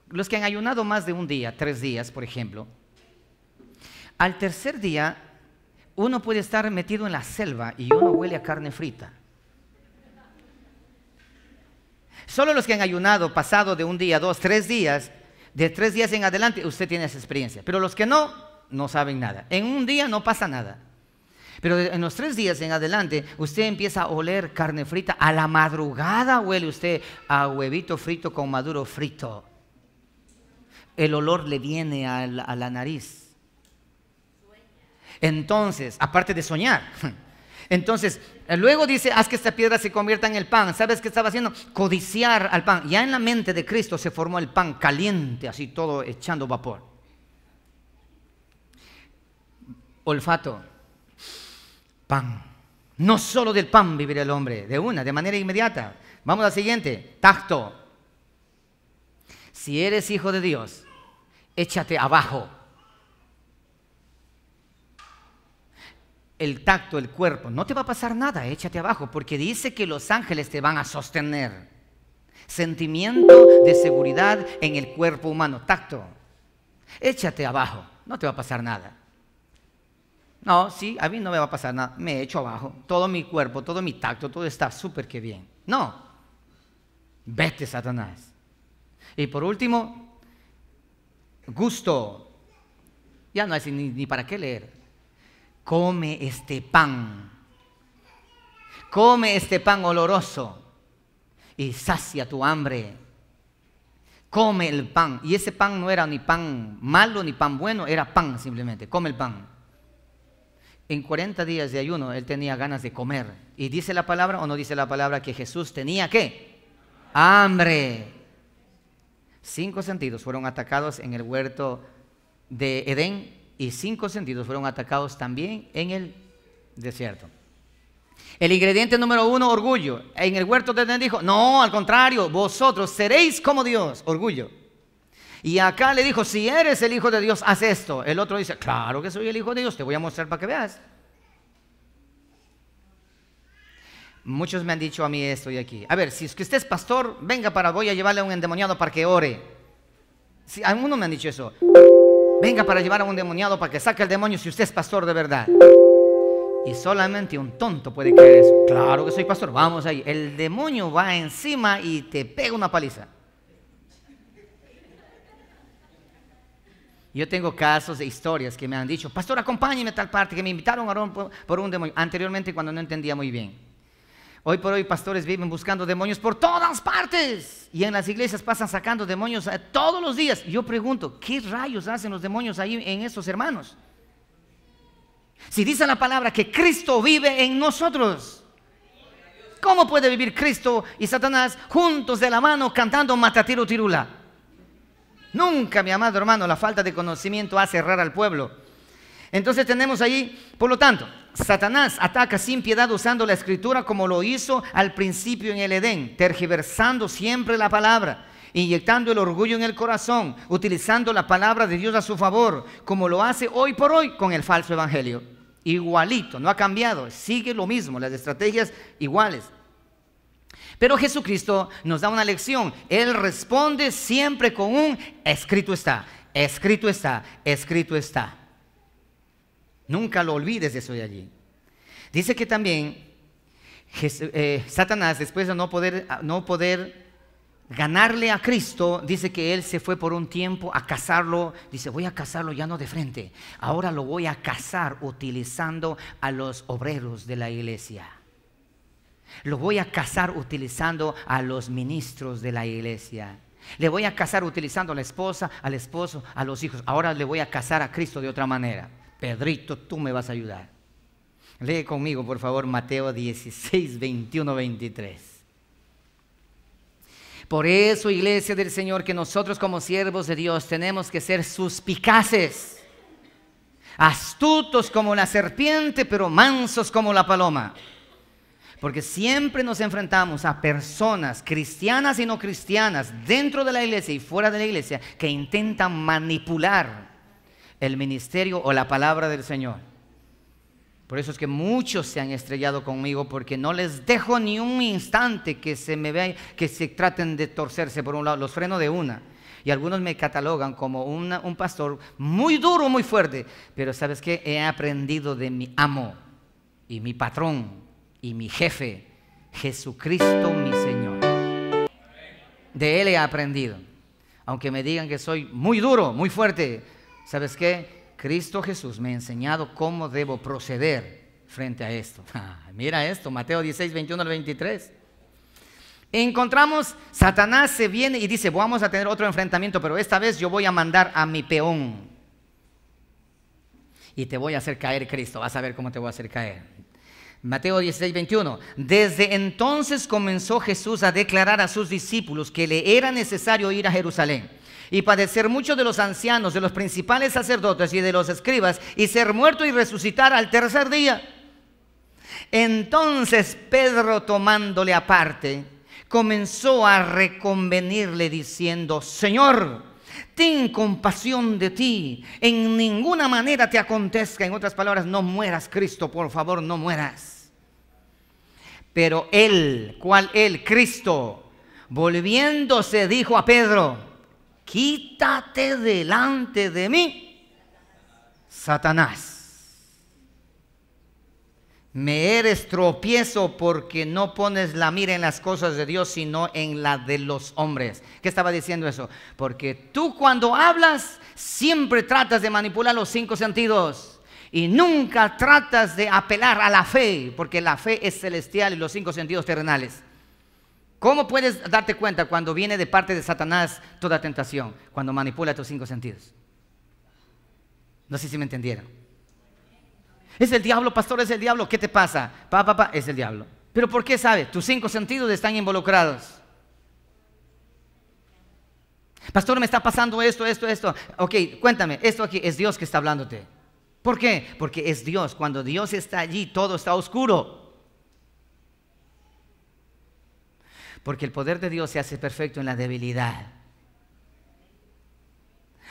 Los que han ayunado más de un día, tres días, por ejemplo, al tercer día uno puede estar metido en la selva y uno huele a carne frita. Solo los que han ayunado pasado de un día, dos, tres días, de tres días en adelante usted tiene esa experiencia, pero los que no, no saben nada. En un día no pasa nada. Pero en los tres días en adelante, usted empieza a oler carne frita. A la madrugada huele usted a huevito frito con maduro frito. El olor le viene a la, a la nariz. Entonces, aparte de soñar, Entonces, eh, luego dice, haz que esta piedra se convierta en el pan. ¿Sabes qué estaba haciendo? Codiciar al pan. Ya en la mente de Cristo se formó el pan caliente, así todo echando vapor. Olfato, pan. No solo del pan vivirá el hombre, de una, de manera inmediata. Vamos al siguiente, tacto. Si eres hijo de Dios, échate abajo. el tacto, el cuerpo, no te va a pasar nada, échate abajo, porque dice que los ángeles te van a sostener. Sentimiento de seguridad en el cuerpo humano, tacto. Échate abajo, no te va a pasar nada. No, sí, a mí no me va a pasar nada, me echo abajo, todo mi cuerpo, todo mi tacto, todo está súper que bien. No, vete Satanás. Y por último, gusto. Ya no hay ni, ni para qué leer come este pan, come este pan oloroso y sacia tu hambre. Come el pan. Y ese pan no era ni pan malo ni pan bueno, era pan simplemente. Come el pan. En 40 días de ayuno él tenía ganas de comer. ¿Y dice la palabra o no dice la palabra que Jesús tenía qué? Hambre. Cinco sentidos fueron atacados en el huerto de Edén y cinco sentidos fueron atacados también en el desierto. El ingrediente número uno, orgullo. En el huerto de Edén dijo, no, al contrario, vosotros seréis como Dios, orgullo. Y acá le dijo, si eres el Hijo de Dios, haz esto. El otro dice, claro que soy el Hijo de Dios, te voy a mostrar para que veas. Muchos me han dicho a mí esto y aquí. A ver, si es que usted es pastor, venga para, voy a llevarle a un endemoniado para que ore. Sí, algunos me han dicho eso. Venga para llevar a un demoniado para que saque el demonio si usted es pastor de verdad. Y solamente un tonto puede creer eso. Claro que soy pastor, vamos ahí. El demonio va encima y te pega una paliza. Yo tengo casos de historias que me han dicho, pastor, acompáñeme a tal parte, que me invitaron a por un demonio, anteriormente cuando no entendía muy bien. Hoy por hoy pastores viven buscando demonios por todas partes y en las iglesias pasan sacando demonios eh, todos los días. Yo pregunto, ¿qué rayos hacen los demonios ahí en esos hermanos? Si dice la palabra que Cristo vive en nosotros, ¿cómo puede vivir Cristo y Satanás juntos de la mano cantando matatiro tirula? Nunca, mi amado hermano, la falta de conocimiento hace errar al pueblo. Entonces tenemos ahí, por lo tanto, Satanás ataca sin piedad usando la escritura como lo hizo al principio en el Edén, tergiversando siempre la palabra, inyectando el orgullo en el corazón, utilizando la palabra de Dios a su favor, como lo hace hoy por hoy con el falso evangelio. Igualito, no ha cambiado, sigue lo mismo, las estrategias iguales. Pero Jesucristo nos da una lección. Él responde siempre con un escrito está, escrito está, escrito está. Nunca lo olvides de eso de allí. Dice que también eh, Satanás, después de ah, no poder, ganarle a Cristo, dice que él se fue por un tiempo a casarlo dice, voy a casarlo ya no de frente, ahora lo voy a casar utilizando a los obreros de la iglesia. Lo voy a casar utilizando a los ministros de la iglesia. Le voy a casar utilizando a la esposa, al esposo, a los hijos. Ahora le voy a casar a Cristo de otra manera. Pedrito, tú me vas a ayudar. Lee conmigo, por favor, Mateo 16, 21, 23. Por eso, iglesia del Señor, que nosotros como siervos de Dios tenemos que ser suspicaces, astutos como la serpiente, pero mansos como la paloma. Porque siempre nos enfrentamos a personas cristianas y no cristianas dentro de la iglesia y fuera de la iglesia que intentan manipular el ministerio o la palabra del Señor. Por eso es que muchos se han estrellado conmigo porque no les dejo ni un instante que se me vean, que se traten de torcerse por un lado, los freno de una. Y algunos me catalogan como un pastor muy duro, muy fuerte. Pero sabes qué? He aprendido de mi amo y mi patrón y mi jefe, Jesucristo mi Señor. De Él he aprendido. Aunque me digan que soy muy duro, muy fuerte, ¿Sabes qué? Cristo Jesús me ha enseñado cómo debo proceder frente a esto. Ah, mira esto, Mateo 16, 21 al 23. Encontramos, Satanás se viene y dice, vamos a tener otro enfrentamiento, pero esta vez yo voy a mandar a mi peón. Y te voy a hacer caer, Cristo. Vas a ver cómo te voy a hacer caer. Mateo 16, 21. Desde entonces comenzó Jesús a declarar a sus discípulos que le era necesario ir a Jerusalén y padecer mucho de los ancianos, de los principales sacerdotes y de los escribas, y ser muerto y resucitar al tercer día. Entonces Pedro tomándole aparte, comenzó a reconvenirle diciendo, Señor, ten compasión de ti, en ninguna manera te acontezca, en otras palabras, no mueras, Cristo, por favor, no mueras. Pero él, ¿cuál él? Cristo, volviéndose, dijo a Pedro, quítate delante de mí, Satanás. Me eres tropiezo porque no pones la mira en las cosas de Dios, sino en la de los hombres. ¿Qué estaba diciendo eso? Porque tú cuando hablas siempre tratas de manipular los cinco sentidos y nunca tratas de apelar a la fe, porque la fe es celestial y los cinco sentidos terrenales. ¿Cómo puedes darte cuenta cuando viene de parte de Satanás toda tentación? Cuando manipula tus cinco sentidos. No sé si me entendieron. Es el diablo, pastor, es el diablo. ¿Qué te pasa? Papá, papá, es el diablo. Pero ¿por qué sabe? Tus cinco sentidos están involucrados. Pastor, me está pasando esto, esto, esto. Ok, cuéntame, esto aquí es Dios que está hablándote. ¿Por qué? Porque es Dios. Cuando Dios está allí, todo está oscuro. Porque el poder de Dios se hace perfecto en la debilidad.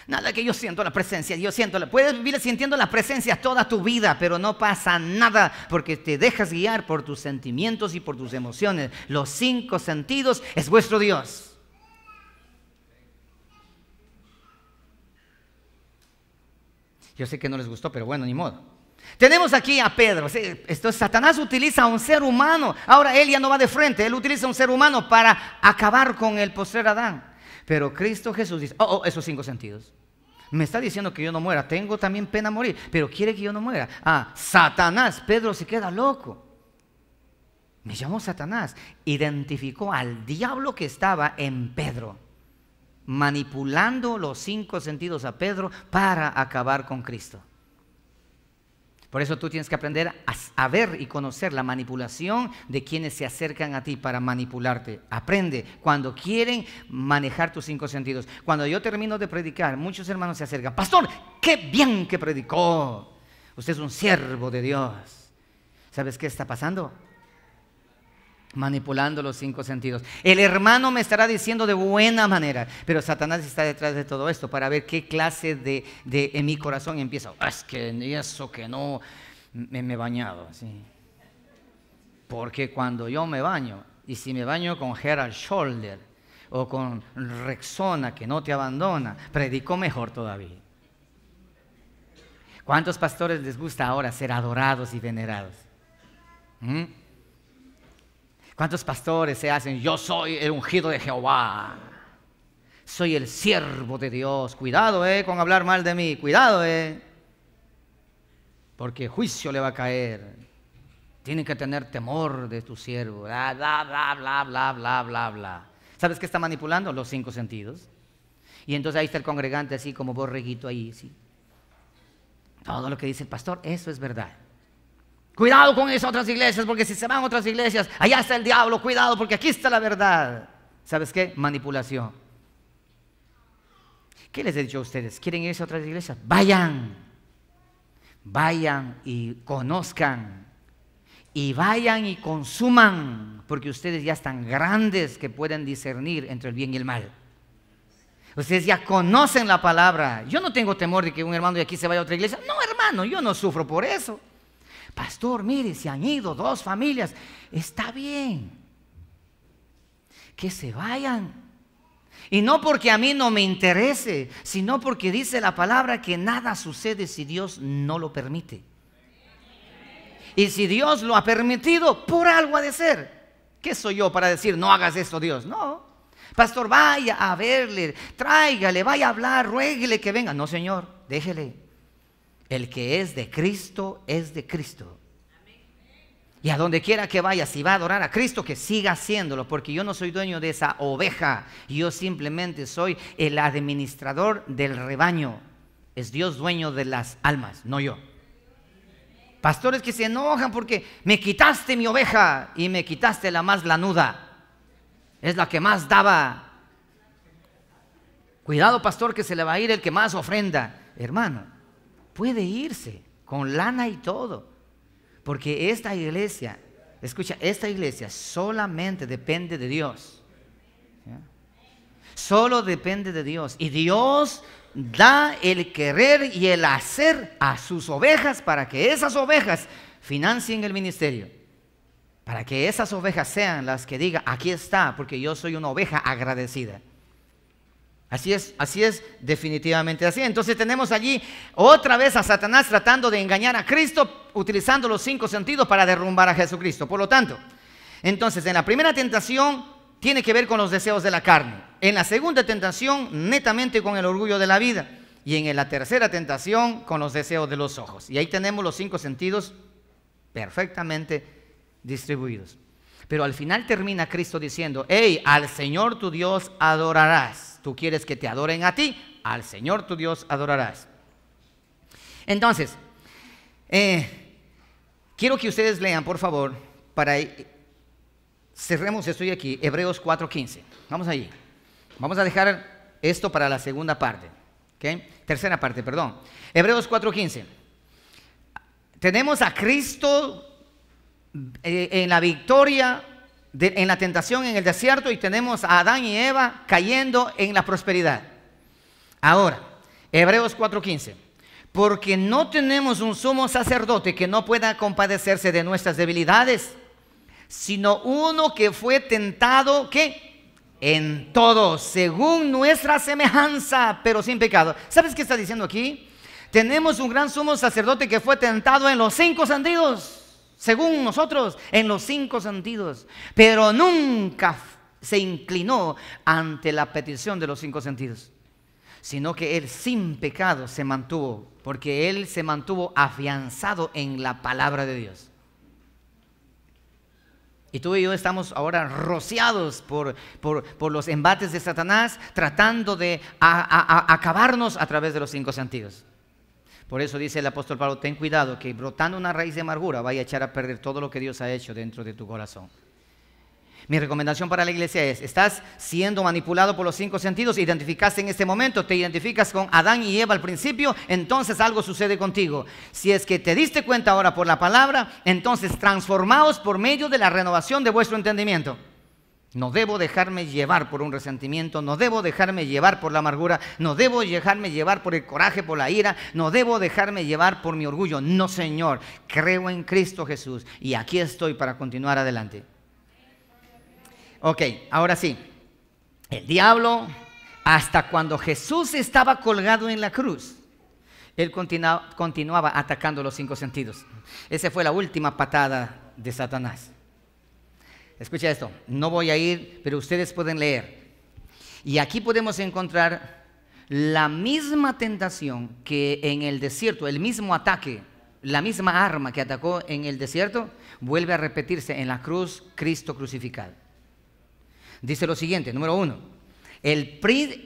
Nada que yo siento la presencia, yo siento la. Puedes vivir sintiendo la presencia toda tu vida, pero no pasa nada porque te dejas guiar por tus sentimientos y por tus emociones. Los cinco sentidos es vuestro Dios. Yo sé que no les gustó, pero bueno, ni modo. Tenemos aquí a Pedro. Esto, Satanás utiliza a un ser humano. Ahora él ya no va de frente. Él utiliza a un ser humano para acabar con el postrer Adán. Pero Cristo Jesús dice, oh, oh, esos cinco sentidos. Me está diciendo que yo no muera. Tengo también pena morir, pero quiere que yo no muera. Ah, Satanás. Pedro se queda loco. Me llamó Satanás. Identificó al diablo que estaba en Pedro manipulando los cinco sentidos a Pedro para acabar con Cristo. Por eso tú tienes que aprender a, ver y conocer la manipulación de quienes se acercan a ti para manipularte. Aprende cuando quieren manejar tus cinco sentidos. Cuando yo termino de predicar, muchos hermanos se acercan. Pastor, qué bien que predicó. Usted es un siervo de Dios. ¿Sabes qué está pasando? manipulando los cinco sentidos. El hermano me estará diciendo de buena manera, pero Satanás está detrás de todo esto para ver qué clase de, de en mi corazón empieza, ah, es que eso que no me, he bañado, porque cuando yo me baño, y si me baño con Gerald Scholder o con Rexona que no te abandona, predico mejor todavía. ¿Cuántos pastores les gusta ahora ser adorados y venerados? ¿Mm? ¿Cuántos pastores se hacen? Yo soy el ungido de Jehová. Soy el siervo de Dios. Cuidado, eh, con hablar mal de mí. Cuidado, eh. Porque juicio le va a caer. Tienen que tener temor de tu siervo. Bla, bla, bla, bla, bla, bla, bla, bla. ¿Sabes qué está manipulando? Los cinco sentidos. Y entonces ahí está el congregante así como borreguito ahí, sí. Todo lo que dice el pastor, eso es verdad. Cuidado con esas otras iglesias, porque si se van a otras iglesias, allá está el diablo, cuidado, porque aquí está la verdad. ¿Sabes qué? Manipulación. ¿Qué les he dicho a ustedes? ¿Quieren irse a otras iglesias? Vayan. Vayan y conozcan. Y vayan y consuman, porque ustedes ya están grandes que pueden discernir entre el bien y el mal. Ustedes ya conocen la palabra. Yo no tengo temor de que un hermano de aquí se vaya a otra iglesia. No, hermano, yo no sufro por eso. Pastor, mire, se han ido dos familias. Está bien. Que se vayan. Y no porque a mí no me interese, sino porque dice la palabra que nada sucede si Dios no lo permite. Y si Dios lo ha permitido, por algo ha de ser. ¿Qué soy yo para decir, no hagas esto Dios? No. Pastor, vaya a verle, tráigale, vaya a hablar, rueguele que venga. No, Señor, déjele. El que es de Cristo es de Cristo. Y a donde quiera que vaya, si va a adorar a Cristo, que siga haciéndolo, porque yo no soy dueño de esa oveja, yo simplemente soy el administrador del rebaño. Es Dios dueño de las almas, no yo. Pastores que se enojan porque me quitaste mi oveja y me quitaste la más lanuda. Es la que más daba. Cuidado, pastor, que se le va a ir el que más ofrenda. Hermano, puede irse con lana y todo. Porque esta iglesia, escucha, esta iglesia solamente depende de Dios. Solo depende de Dios. Y Dios da el querer y el hacer a sus ovejas para que esas ovejas financien el ministerio. Para que esas ovejas sean las que diga, aquí está, porque yo soy una oveja agradecida. Así es, así es definitivamente así. Entonces tenemos allí otra vez a Satanás tratando de engañar a Cristo utilizando los cinco sentidos para derrumbar a Jesucristo. Por lo tanto, entonces en la primera tentación tiene que ver con los deseos de la carne. En la segunda tentación netamente con el orgullo de la vida. Y en la tercera tentación con los deseos de los ojos. Y ahí tenemos los cinco sentidos perfectamente distribuidos. Pero al final termina Cristo diciendo, hey, al Señor tu Dios adorarás Tú quieres que te adoren a ti, al Señor tu Dios adorarás. Entonces, eh, quiero que ustedes lean, por favor, para cerremos, estoy aquí, Hebreos 4.15. Vamos allí. Vamos a dejar esto para la segunda parte. ¿okay? Tercera parte, perdón. Hebreos 4.15. Tenemos a Cristo eh, en la victoria en la tentación en el desierto y tenemos a Adán y Eva cayendo en la prosperidad. Ahora, Hebreos 4:15, porque no tenemos un sumo sacerdote que no pueda compadecerse de nuestras debilidades, sino uno que fue tentado, ¿qué? En todo, según nuestra semejanza, pero sin pecado. ¿Sabes qué está diciendo aquí? Tenemos un gran sumo sacerdote que fue tentado en los cinco sandíos según nosotros, en los cinco sentidos, pero nunca se inclinó ante la petición de los cinco sentidos, sino que él sin pecado se mantuvo, porque él se mantuvo afianzado en la palabra de Dios. Y tú y yo estamos ahora rociados por, los embates de Satanás, tratando de acabarnos a través de los cinco sentidos. Por eso dice el apóstol Pablo, ten cuidado que brotando una raíz de amargura vaya a echar a perder todo lo que Dios ha hecho dentro de tu corazón. Mi recomendación para la iglesia es, estás siendo manipulado por los cinco sentidos, identificaste en este momento, te identificas con Adán y Eva al principio, entonces algo sucede contigo. Si es que te diste cuenta ahora por la palabra, entonces transformaos por medio de la renovación de vuestro entendimiento. No debo dejarme llevar por un resentimiento, no debo dejarme llevar por la amargura, no debo dejarme llevar por el coraje, por la ira, no debo dejarme llevar por mi orgullo. No, Señor, creo en Cristo Jesús y aquí estoy para continuar adelante. Ok, ahora sí, el diablo, hasta cuando Jesús estaba colgado en la cruz, él continuaba atacando los cinco sentidos. Esa fue la última patada de Satanás. Escucha esto, no voy a ir, pero ustedes pueden leer. Y aquí podemos encontrar la misma tentación que en el desierto, el mismo ataque, la misma arma que atacó en el desierto, vuelve a repetirse en la cruz Cristo crucificado. Dice lo siguiente, número uno,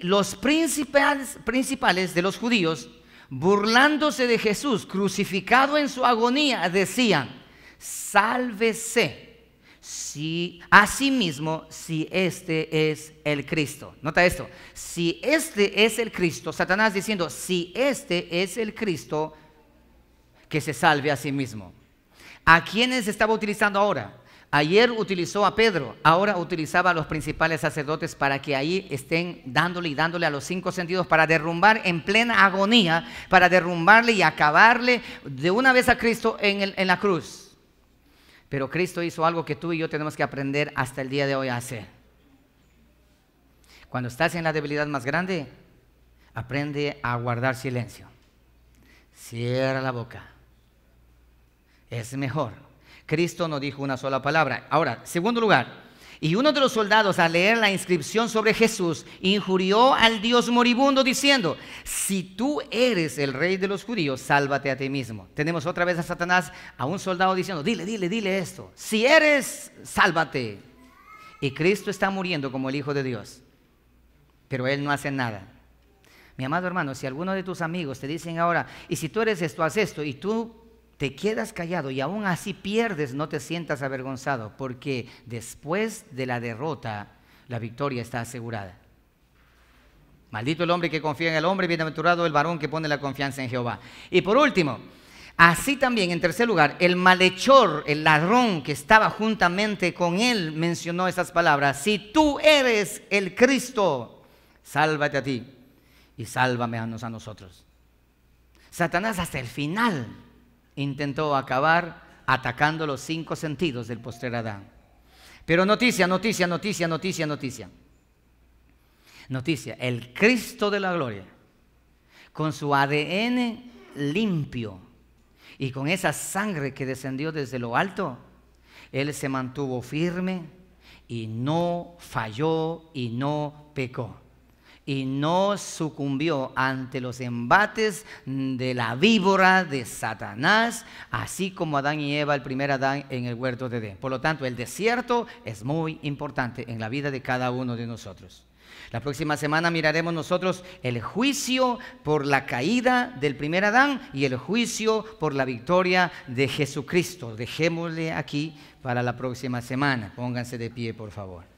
los principales, principales de los judíos, burlándose de Jesús crucificado en su agonía, decían, sálvese si, mismo, si este es el Cristo. Nota esto, si este es el Cristo, Satanás diciendo, si este es el Cristo, que se salve a sí mismo. ¿A quiénes estaba utilizando ahora? Ayer utilizó a Pedro, ahora utilizaba a los principales sacerdotes para que ahí estén dándole y dándole a los cinco sentidos para derrumbar en plena agonía, para derrumbarle y acabarle de una vez a Cristo en la cruz. Pero Cristo hizo algo que tú y yo tenemos que aprender hasta el día de hoy a hacer. Cuando estás en la debilidad más grande, aprende a guardar silencio. Cierra la boca. Es mejor. Cristo no dijo una sola palabra. Ahora, segundo lugar, y uno de los soldados, al leer la inscripción sobre Jesús, injurió al Dios moribundo diciendo, si tú eres el rey de los judíos, sálvate a ti mismo. Tenemos otra vez a Satanás, a un soldado diciendo, dile, dile, dile esto. Si eres, sálvate. Y Cristo está muriendo como el Hijo de Dios. Pero Él no hace nada. Mi amado hermano, si alguno de tus amigos te dicen ahora, y si tú eres esto, haz esto, y tú te quedas callado y aún así pierdes, no te sientas avergonzado, porque después de la derrota, la victoria está asegurada. Maldito el hombre que confía en el hombre, bienaventurado el varón que pone la confianza en Jehová. Y por último, así también, en tercer lugar, el malhechor, el ladrón que estaba juntamente con él, mencionó estas palabras, si tú eres el Cristo, sálvate a ti y sálvame a nosotros. Satanás hasta el final intentó acabar atacando los cinco sentidos del postrer Adán. Pero noticia, noticia, noticia, noticia, noticia. Noticia, el Cristo de la gloria, con su ADN limpio y con esa sangre que descendió desde lo alto, Él se mantuvo firme y no falló y no pecó y no sucumbió ante los embates de la víbora de Satanás, así como Adán y Eva, el primer Adán en el huerto de Edén. Por lo tanto, el desierto es muy importante en la vida de cada uno de nosotros. La próxima semana miraremos nosotros el juicio por la caída del primer Adán y el juicio por la victoria de Jesucristo. Dejémosle aquí para la próxima semana. Pónganse de pie, por favor.